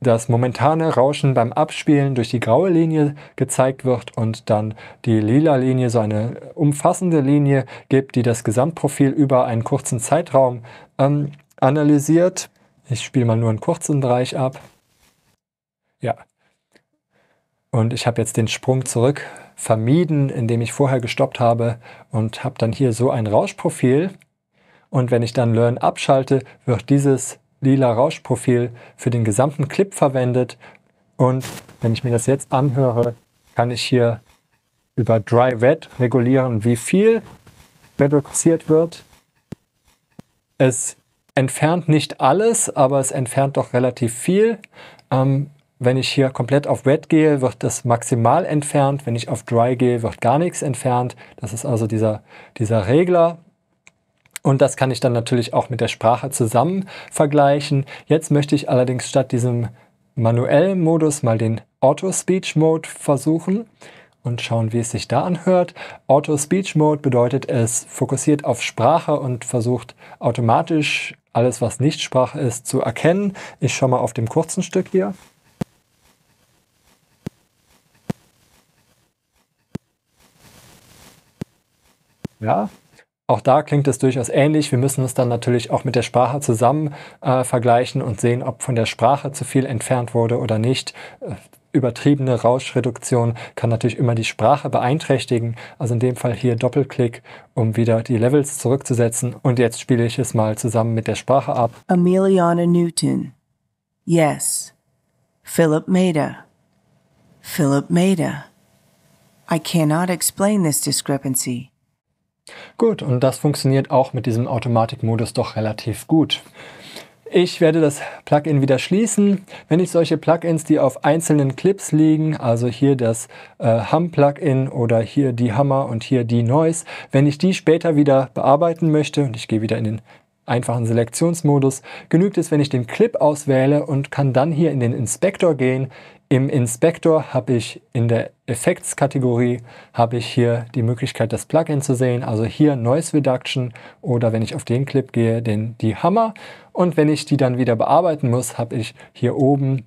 Speaker 1: das momentane Rauschen beim Abspielen durch die graue Linie gezeigt wird und dann die lila Linie so eine umfassende Linie gibt, die das Gesamtprofil über einen kurzen Zeitraum ähm, analysiert. Ich spiele mal nur einen kurzen Bereich ab. Ja. Und ich habe jetzt den Sprung zurück vermieden, indem ich vorher gestoppt habe und habe dann hier so ein Rauschprofil. Und wenn ich dann Learn abschalte, wird dieses lila Rauschprofil für den gesamten Clip verwendet. Und wenn ich mir das jetzt anhöre, kann ich hier über Dry Wet regulieren, wie viel reduziert wird. Es entfernt nicht alles, aber es entfernt doch relativ viel. Ähm, wenn ich hier komplett auf Wet gehe, wird das maximal entfernt. Wenn ich auf Dry gehe, wird gar nichts entfernt. Das ist also dieser, dieser Regler. Und das kann ich dann natürlich auch mit der Sprache zusammen vergleichen. Jetzt möchte ich allerdings statt diesem manuellen Modus mal den Auto-Speech-Mode versuchen und schauen, wie es sich da anhört. Auto-Speech-Mode bedeutet, es fokussiert auf Sprache und versucht automatisch alles, was nicht Sprache ist, zu erkennen. Ich schaue mal auf dem kurzen Stück hier. Ja, auch da klingt es durchaus ähnlich. Wir müssen es dann natürlich auch mit der Sprache zusammen äh, vergleichen und sehen, ob von der Sprache zu viel entfernt wurde oder nicht. Äh, übertriebene Rauschreduktion kann natürlich immer die Sprache beeinträchtigen. Also in dem Fall hier Doppelklick, um wieder die Levels zurückzusetzen. Und jetzt spiele ich es mal zusammen mit der Sprache ab.
Speaker 2: Emiliana Newton. Yes. Philip Maida. Philip Maida. I cannot explain this discrepancy.
Speaker 1: Gut, und das funktioniert auch mit diesem Automatikmodus doch relativ gut. Ich werde das Plugin wieder schließen. Wenn ich solche Plugins, die auf einzelnen Clips liegen, also hier das äh, Hum-Plugin oder hier die Hammer und hier die Noise, wenn ich die später wieder bearbeiten möchte, und ich gehe wieder in den einfachen Selektionsmodus, genügt es, wenn ich den Clip auswähle und kann dann hier in den Inspektor gehen, im Inspektor habe ich in der Effektskategorie habe ich hier die Möglichkeit, das Plugin zu sehen, also hier Noise Reduction oder wenn ich auf den Clip gehe, den, die Hammer. Und wenn ich die dann wieder bearbeiten muss, habe ich hier oben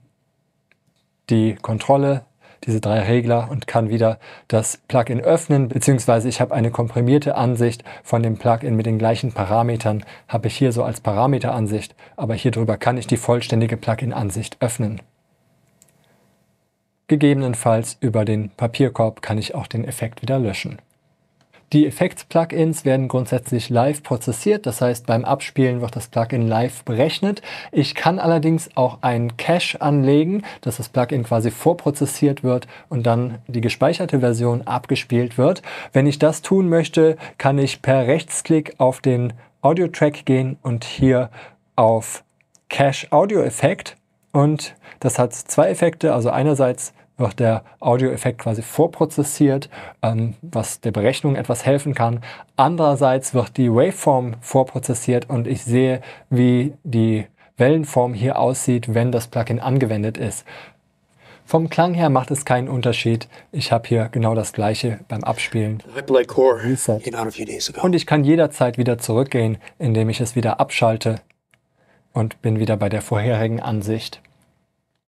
Speaker 1: die Kontrolle, diese drei Regler und kann wieder das Plugin öffnen, beziehungsweise ich habe eine komprimierte Ansicht von dem Plugin mit den gleichen Parametern, habe ich hier so als Parameteransicht, aber hier drüber kann ich die vollständige Plugin-Ansicht öffnen. Gegebenenfalls über den Papierkorb kann ich auch den Effekt wieder löschen. Die Effekts-Plugins werden grundsätzlich live prozessiert, das heißt beim Abspielen wird das Plugin live berechnet. Ich kann allerdings auch einen Cache anlegen, dass das Plugin quasi vorprozessiert wird und dann die gespeicherte Version abgespielt wird. Wenn ich das tun möchte, kann ich per Rechtsklick auf den Audio-Track gehen und hier auf Cache Audio Effekt und das hat zwei Effekte, also einerseits wird der Audioeffekt quasi vorprozessiert, ähm, was der Berechnung etwas helfen kann. Andererseits wird die Waveform vorprozessiert und ich sehe, wie die Wellenform hier aussieht, wenn das Plugin angewendet ist. Vom Klang her macht es keinen Unterschied. Ich habe hier genau das gleiche beim Abspielen. Und ich kann jederzeit wieder zurückgehen, indem ich es wieder abschalte und bin wieder bei der vorherigen Ansicht.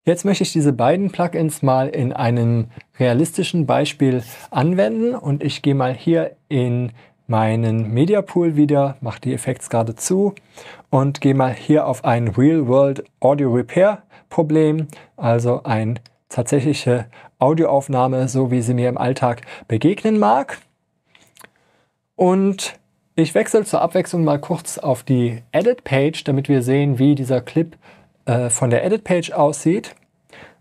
Speaker 1: Jetzt möchte ich diese beiden Plugins mal in einem realistischen Beispiel anwenden und ich gehe mal hier in meinen Media Pool wieder, mache die Effekte gerade zu und gehe mal hier auf ein Real World Audio Repair Problem, also eine tatsächliche Audioaufnahme, so wie sie mir im Alltag begegnen mag. Und ich wechsle zur Abwechslung mal kurz auf die Edit Page, damit wir sehen, wie dieser Clip äh, von der Edit-Page aussieht.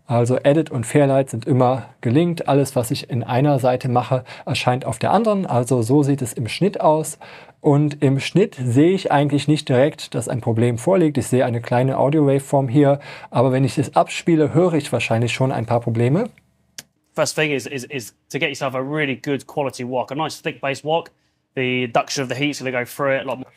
Speaker 1: Also Edit und Fairlight sind immer gelinkt. Alles, was ich in einer Seite mache, erscheint auf der anderen. Also so sieht es im Schnitt aus. Und im Schnitt sehe ich eigentlich nicht direkt, dass ein Problem vorliegt. Ich sehe eine kleine Audio-Waveform hier, aber wenn ich es abspiele, höre ich wahrscheinlich schon ein paar Probleme.
Speaker 2: First thing is, is, is to get yourself a really good quality walk, a nice thick bass walk. The induction of the heat is going to go through it a lot more.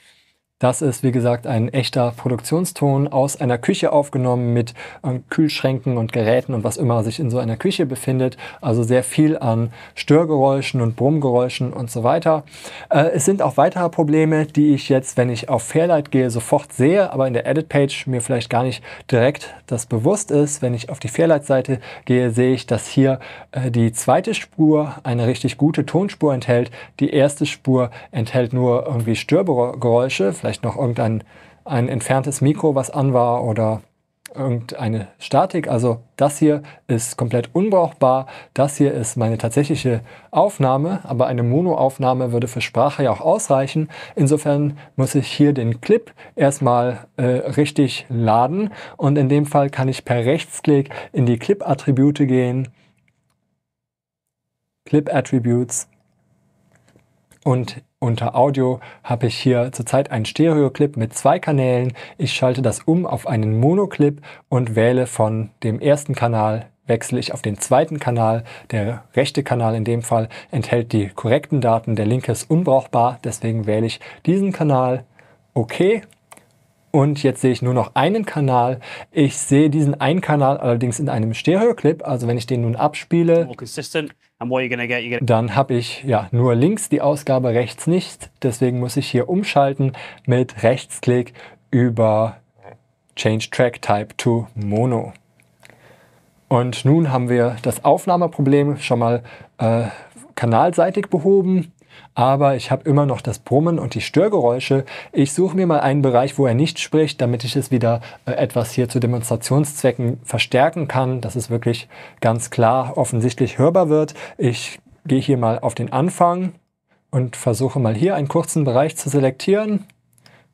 Speaker 1: Das ist, wie gesagt, ein echter Produktionston aus einer Küche aufgenommen mit äh, Kühlschränken und Geräten und was immer sich in so einer Küche befindet. Also sehr viel an Störgeräuschen und Brummgeräuschen und so weiter. Äh, es sind auch weitere Probleme, die ich jetzt, wenn ich auf Fairlight gehe, sofort sehe, aber in der Edit-Page mir vielleicht gar nicht direkt das bewusst ist. Wenn ich auf die Fairlight-Seite gehe, sehe ich, dass hier äh, die zweite Spur eine richtig gute Tonspur enthält. Die erste Spur enthält nur irgendwie Störgeräusche vielleicht noch irgendein ein entferntes Mikro, was an war oder irgendeine Statik. Also das hier ist komplett unbrauchbar. Das hier ist meine tatsächliche Aufnahme, aber eine Mono-Aufnahme würde für Sprache ja auch ausreichen. Insofern muss ich hier den Clip erstmal äh, richtig laden und in dem Fall kann ich per Rechtsklick in die Clip-Attribute gehen. Clip Attributes und unter Audio habe ich hier zurzeit einen Stereo-Clip mit zwei Kanälen. Ich schalte das um auf einen Mono-Clip und wähle von dem ersten Kanal wechsle ich auf den zweiten Kanal. Der rechte Kanal in dem Fall enthält die korrekten Daten, der linke ist unbrauchbar. Deswegen wähle ich diesen Kanal OK und jetzt sehe ich nur noch einen Kanal. Ich sehe diesen einen Kanal allerdings in einem Stereoclip. Also wenn ich den nun abspiele, dann habe ich ja nur links die Ausgabe, rechts nicht. Deswegen muss ich hier umschalten mit Rechtsklick über Change Track Type to Mono. Und nun haben wir das Aufnahmeproblem schon mal äh, kanalseitig behoben aber ich habe immer noch das Brummen und die Störgeräusche. Ich suche mir mal einen Bereich, wo er nicht spricht, damit ich es wieder äh, etwas hier zu Demonstrationszwecken verstärken kann, dass es wirklich ganz klar offensichtlich hörbar wird. Ich gehe hier mal auf den Anfang und versuche mal hier einen kurzen Bereich zu selektieren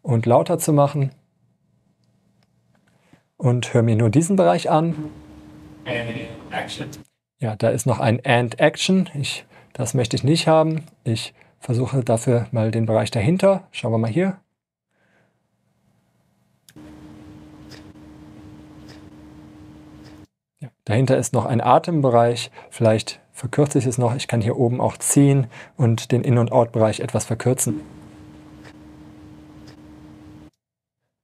Speaker 1: und lauter zu machen. Und höre mir nur diesen Bereich an. Ja, da ist noch ein And Action. Ich das möchte ich nicht haben. Ich versuche dafür mal den Bereich dahinter. Schauen wir mal hier. Ja, dahinter ist noch ein Atembereich. Vielleicht verkürze ich es noch. Ich kann hier oben auch ziehen und den In- und Out-Bereich etwas verkürzen.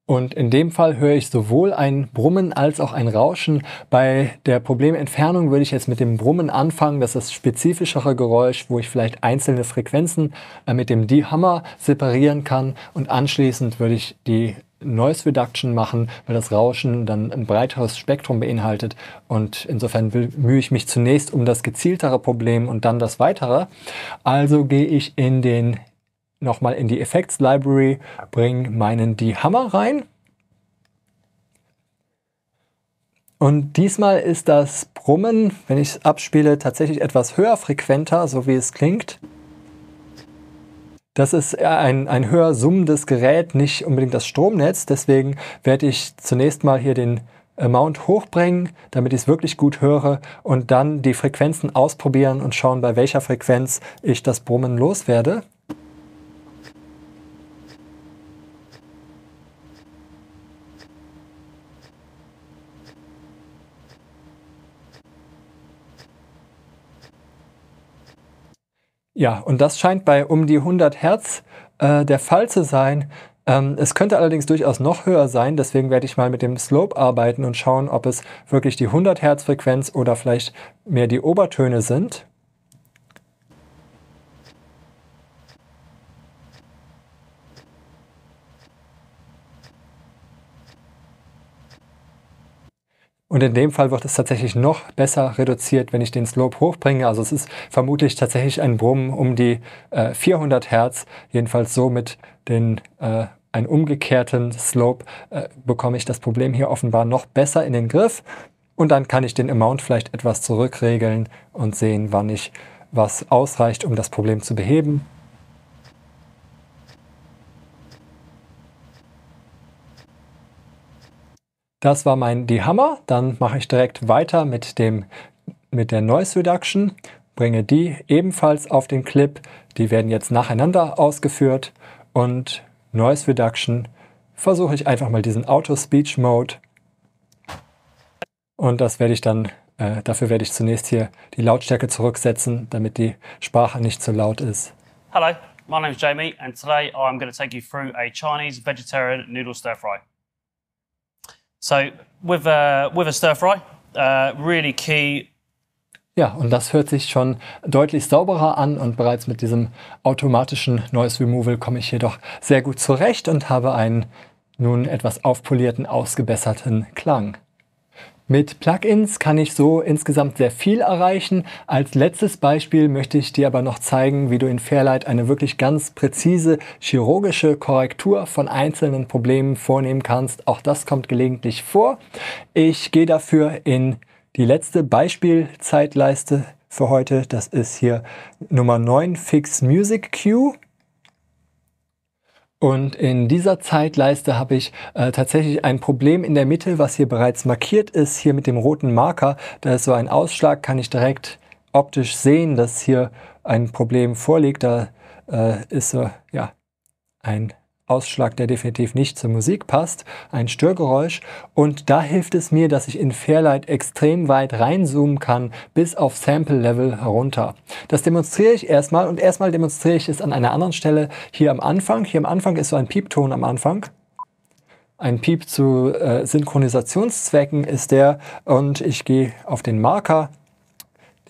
Speaker 1: Und in dem Fall höre ich sowohl ein Brummen als auch ein Rauschen. Bei der Problementfernung würde ich jetzt mit dem Brummen anfangen. Das ist das spezifischere Geräusch, wo ich vielleicht einzelne Frequenzen äh, mit dem D-Hammer separieren kann. Und anschließend würde ich die Noise Reduction machen, weil das Rauschen dann ein breiteres Spektrum beinhaltet. Und insofern bemühe ich mich zunächst um das gezieltere Problem und dann das weitere. Also gehe ich in den nochmal in die Effects Library, bringe meinen die Hammer rein. Und diesmal ist das Brummen, wenn ich es abspiele, tatsächlich etwas höher frequenter, so wie es klingt. Das ist ein, ein höher summendes Gerät, nicht unbedingt das Stromnetz. Deswegen werde ich zunächst mal hier den Amount äh, hochbringen, damit ich es wirklich gut höre und dann die Frequenzen ausprobieren und schauen, bei welcher Frequenz ich das Brummen loswerde. Ja, und das scheint bei um die 100 Hertz äh, der Fall zu sein. Ähm, es könnte allerdings durchaus noch höher sein, deswegen werde ich mal mit dem Slope arbeiten und schauen, ob es wirklich die 100 Hertz Frequenz oder vielleicht mehr die Obertöne sind. Und in dem Fall wird es tatsächlich noch besser reduziert, wenn ich den Slope hochbringe. Also es ist vermutlich tatsächlich ein Brummen um die äh, 400 Hertz. Jedenfalls so mit den, äh, einen umgekehrten Slope äh, bekomme ich das Problem hier offenbar noch besser in den Griff. Und dann kann ich den Amount vielleicht etwas zurückregeln und sehen, wann ich was ausreicht, um das Problem zu beheben. Das war mein Die Hammer. Dann mache ich direkt weiter mit, dem, mit der Noise Reduction. Bringe die ebenfalls auf den Clip. Die werden jetzt nacheinander ausgeführt. Und Noise Reduction versuche ich einfach mal diesen Auto Speech Mode. Und das werde ich dann, äh, dafür werde ich zunächst hier die Lautstärke zurücksetzen, damit die Sprache nicht zu laut ist.
Speaker 2: Hallo, mein name ist Jamie und today I'm going to take you through a Chinese vegetarian noodle stir fry. So with a, uh, with a stir fry, uh, really key
Speaker 1: ja, und das hört sich schon deutlich sauberer an und bereits mit diesem automatischen Noise Removal komme ich hier doch sehr gut zurecht und habe einen nun etwas aufpolierten, ausgebesserten Klang. Mit Plugins kann ich so insgesamt sehr viel erreichen. Als letztes Beispiel möchte ich dir aber noch zeigen, wie du in Fairlight eine wirklich ganz präzise chirurgische Korrektur von einzelnen Problemen vornehmen kannst. Auch das kommt gelegentlich vor. Ich gehe dafür in die letzte Beispielzeitleiste für heute. Das ist hier Nummer 9 Fix Music Cue. Und in dieser Zeitleiste habe ich äh, tatsächlich ein Problem in der Mitte, was hier bereits markiert ist, hier mit dem roten Marker. Da ist so ein Ausschlag, kann ich direkt optisch sehen, dass hier ein Problem vorliegt. Da äh, ist so, ja, ein Ausschlag, der definitiv nicht zur Musik passt, ein Störgeräusch. Und da hilft es mir, dass ich in Fairlight extrem weit reinzoomen kann, bis auf Sample-Level herunter. Das demonstriere ich erstmal und erstmal demonstriere ich es an einer anderen Stelle hier am Anfang. Hier am Anfang ist so ein Piepton am Anfang. Ein Piep zu äh, Synchronisationszwecken ist der und ich gehe auf den Marker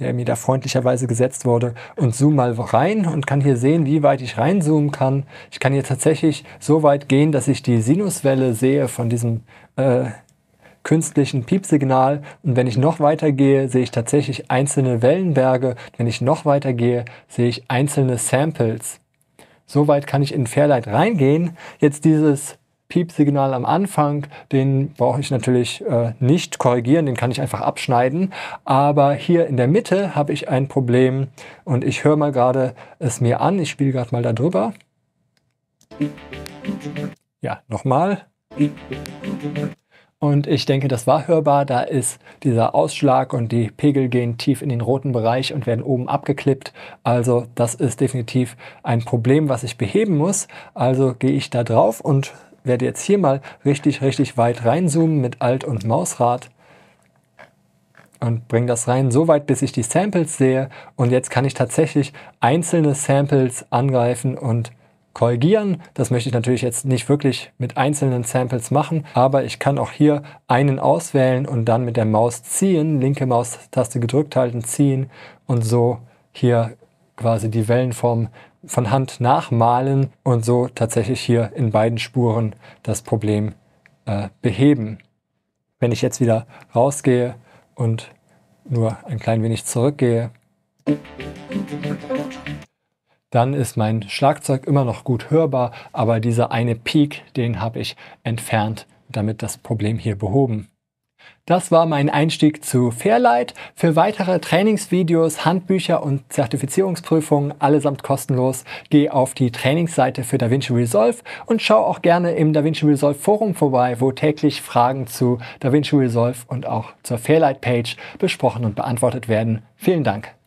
Speaker 1: der mir da freundlicherweise gesetzt wurde und zoome mal rein und kann hier sehen, wie weit ich reinzoomen kann. Ich kann hier tatsächlich so weit gehen, dass ich die Sinuswelle sehe von diesem äh, künstlichen Piepsignal. Und wenn ich noch weiter gehe, sehe ich tatsächlich einzelne Wellenberge. Wenn ich noch weiter gehe, sehe ich einzelne Samples. Soweit kann ich in Fairlight reingehen. Jetzt dieses Piepsignal am Anfang, den brauche ich natürlich äh, nicht korrigieren, den kann ich einfach abschneiden. Aber hier in der Mitte habe ich ein Problem und ich höre mal gerade es mir an. Ich spiele gerade mal da drüber. Ja, nochmal. Und ich denke, das war hörbar. Da ist dieser Ausschlag und die Pegel gehen tief in den roten Bereich und werden oben abgeklippt. Also das ist definitiv ein Problem, was ich beheben muss. Also gehe ich da drauf und werde jetzt hier mal richtig, richtig weit reinzoomen mit Alt- und Mausrad und bringe das rein so weit, bis ich die Samples sehe. Und jetzt kann ich tatsächlich einzelne Samples angreifen und korrigieren. Das möchte ich natürlich jetzt nicht wirklich mit einzelnen Samples machen, aber ich kann auch hier einen auswählen und dann mit der Maus ziehen, linke Maustaste gedrückt halten, ziehen und so hier quasi die Wellenform von Hand nachmalen und so tatsächlich hier in beiden Spuren das Problem äh, beheben. Wenn ich jetzt wieder rausgehe und nur ein klein wenig zurückgehe, dann ist mein Schlagzeug immer noch gut hörbar, aber dieser eine Peak, den habe ich entfernt, damit das Problem hier behoben. Das war mein Einstieg zu Fairlight. Für weitere Trainingsvideos, Handbücher und Zertifizierungsprüfungen allesamt kostenlos, geh auf die Trainingsseite für DaVinci Resolve und schau auch gerne im DaVinci Resolve Forum vorbei, wo täglich Fragen zu DaVinci Resolve und auch zur Fairlight Page besprochen und beantwortet werden. Vielen Dank.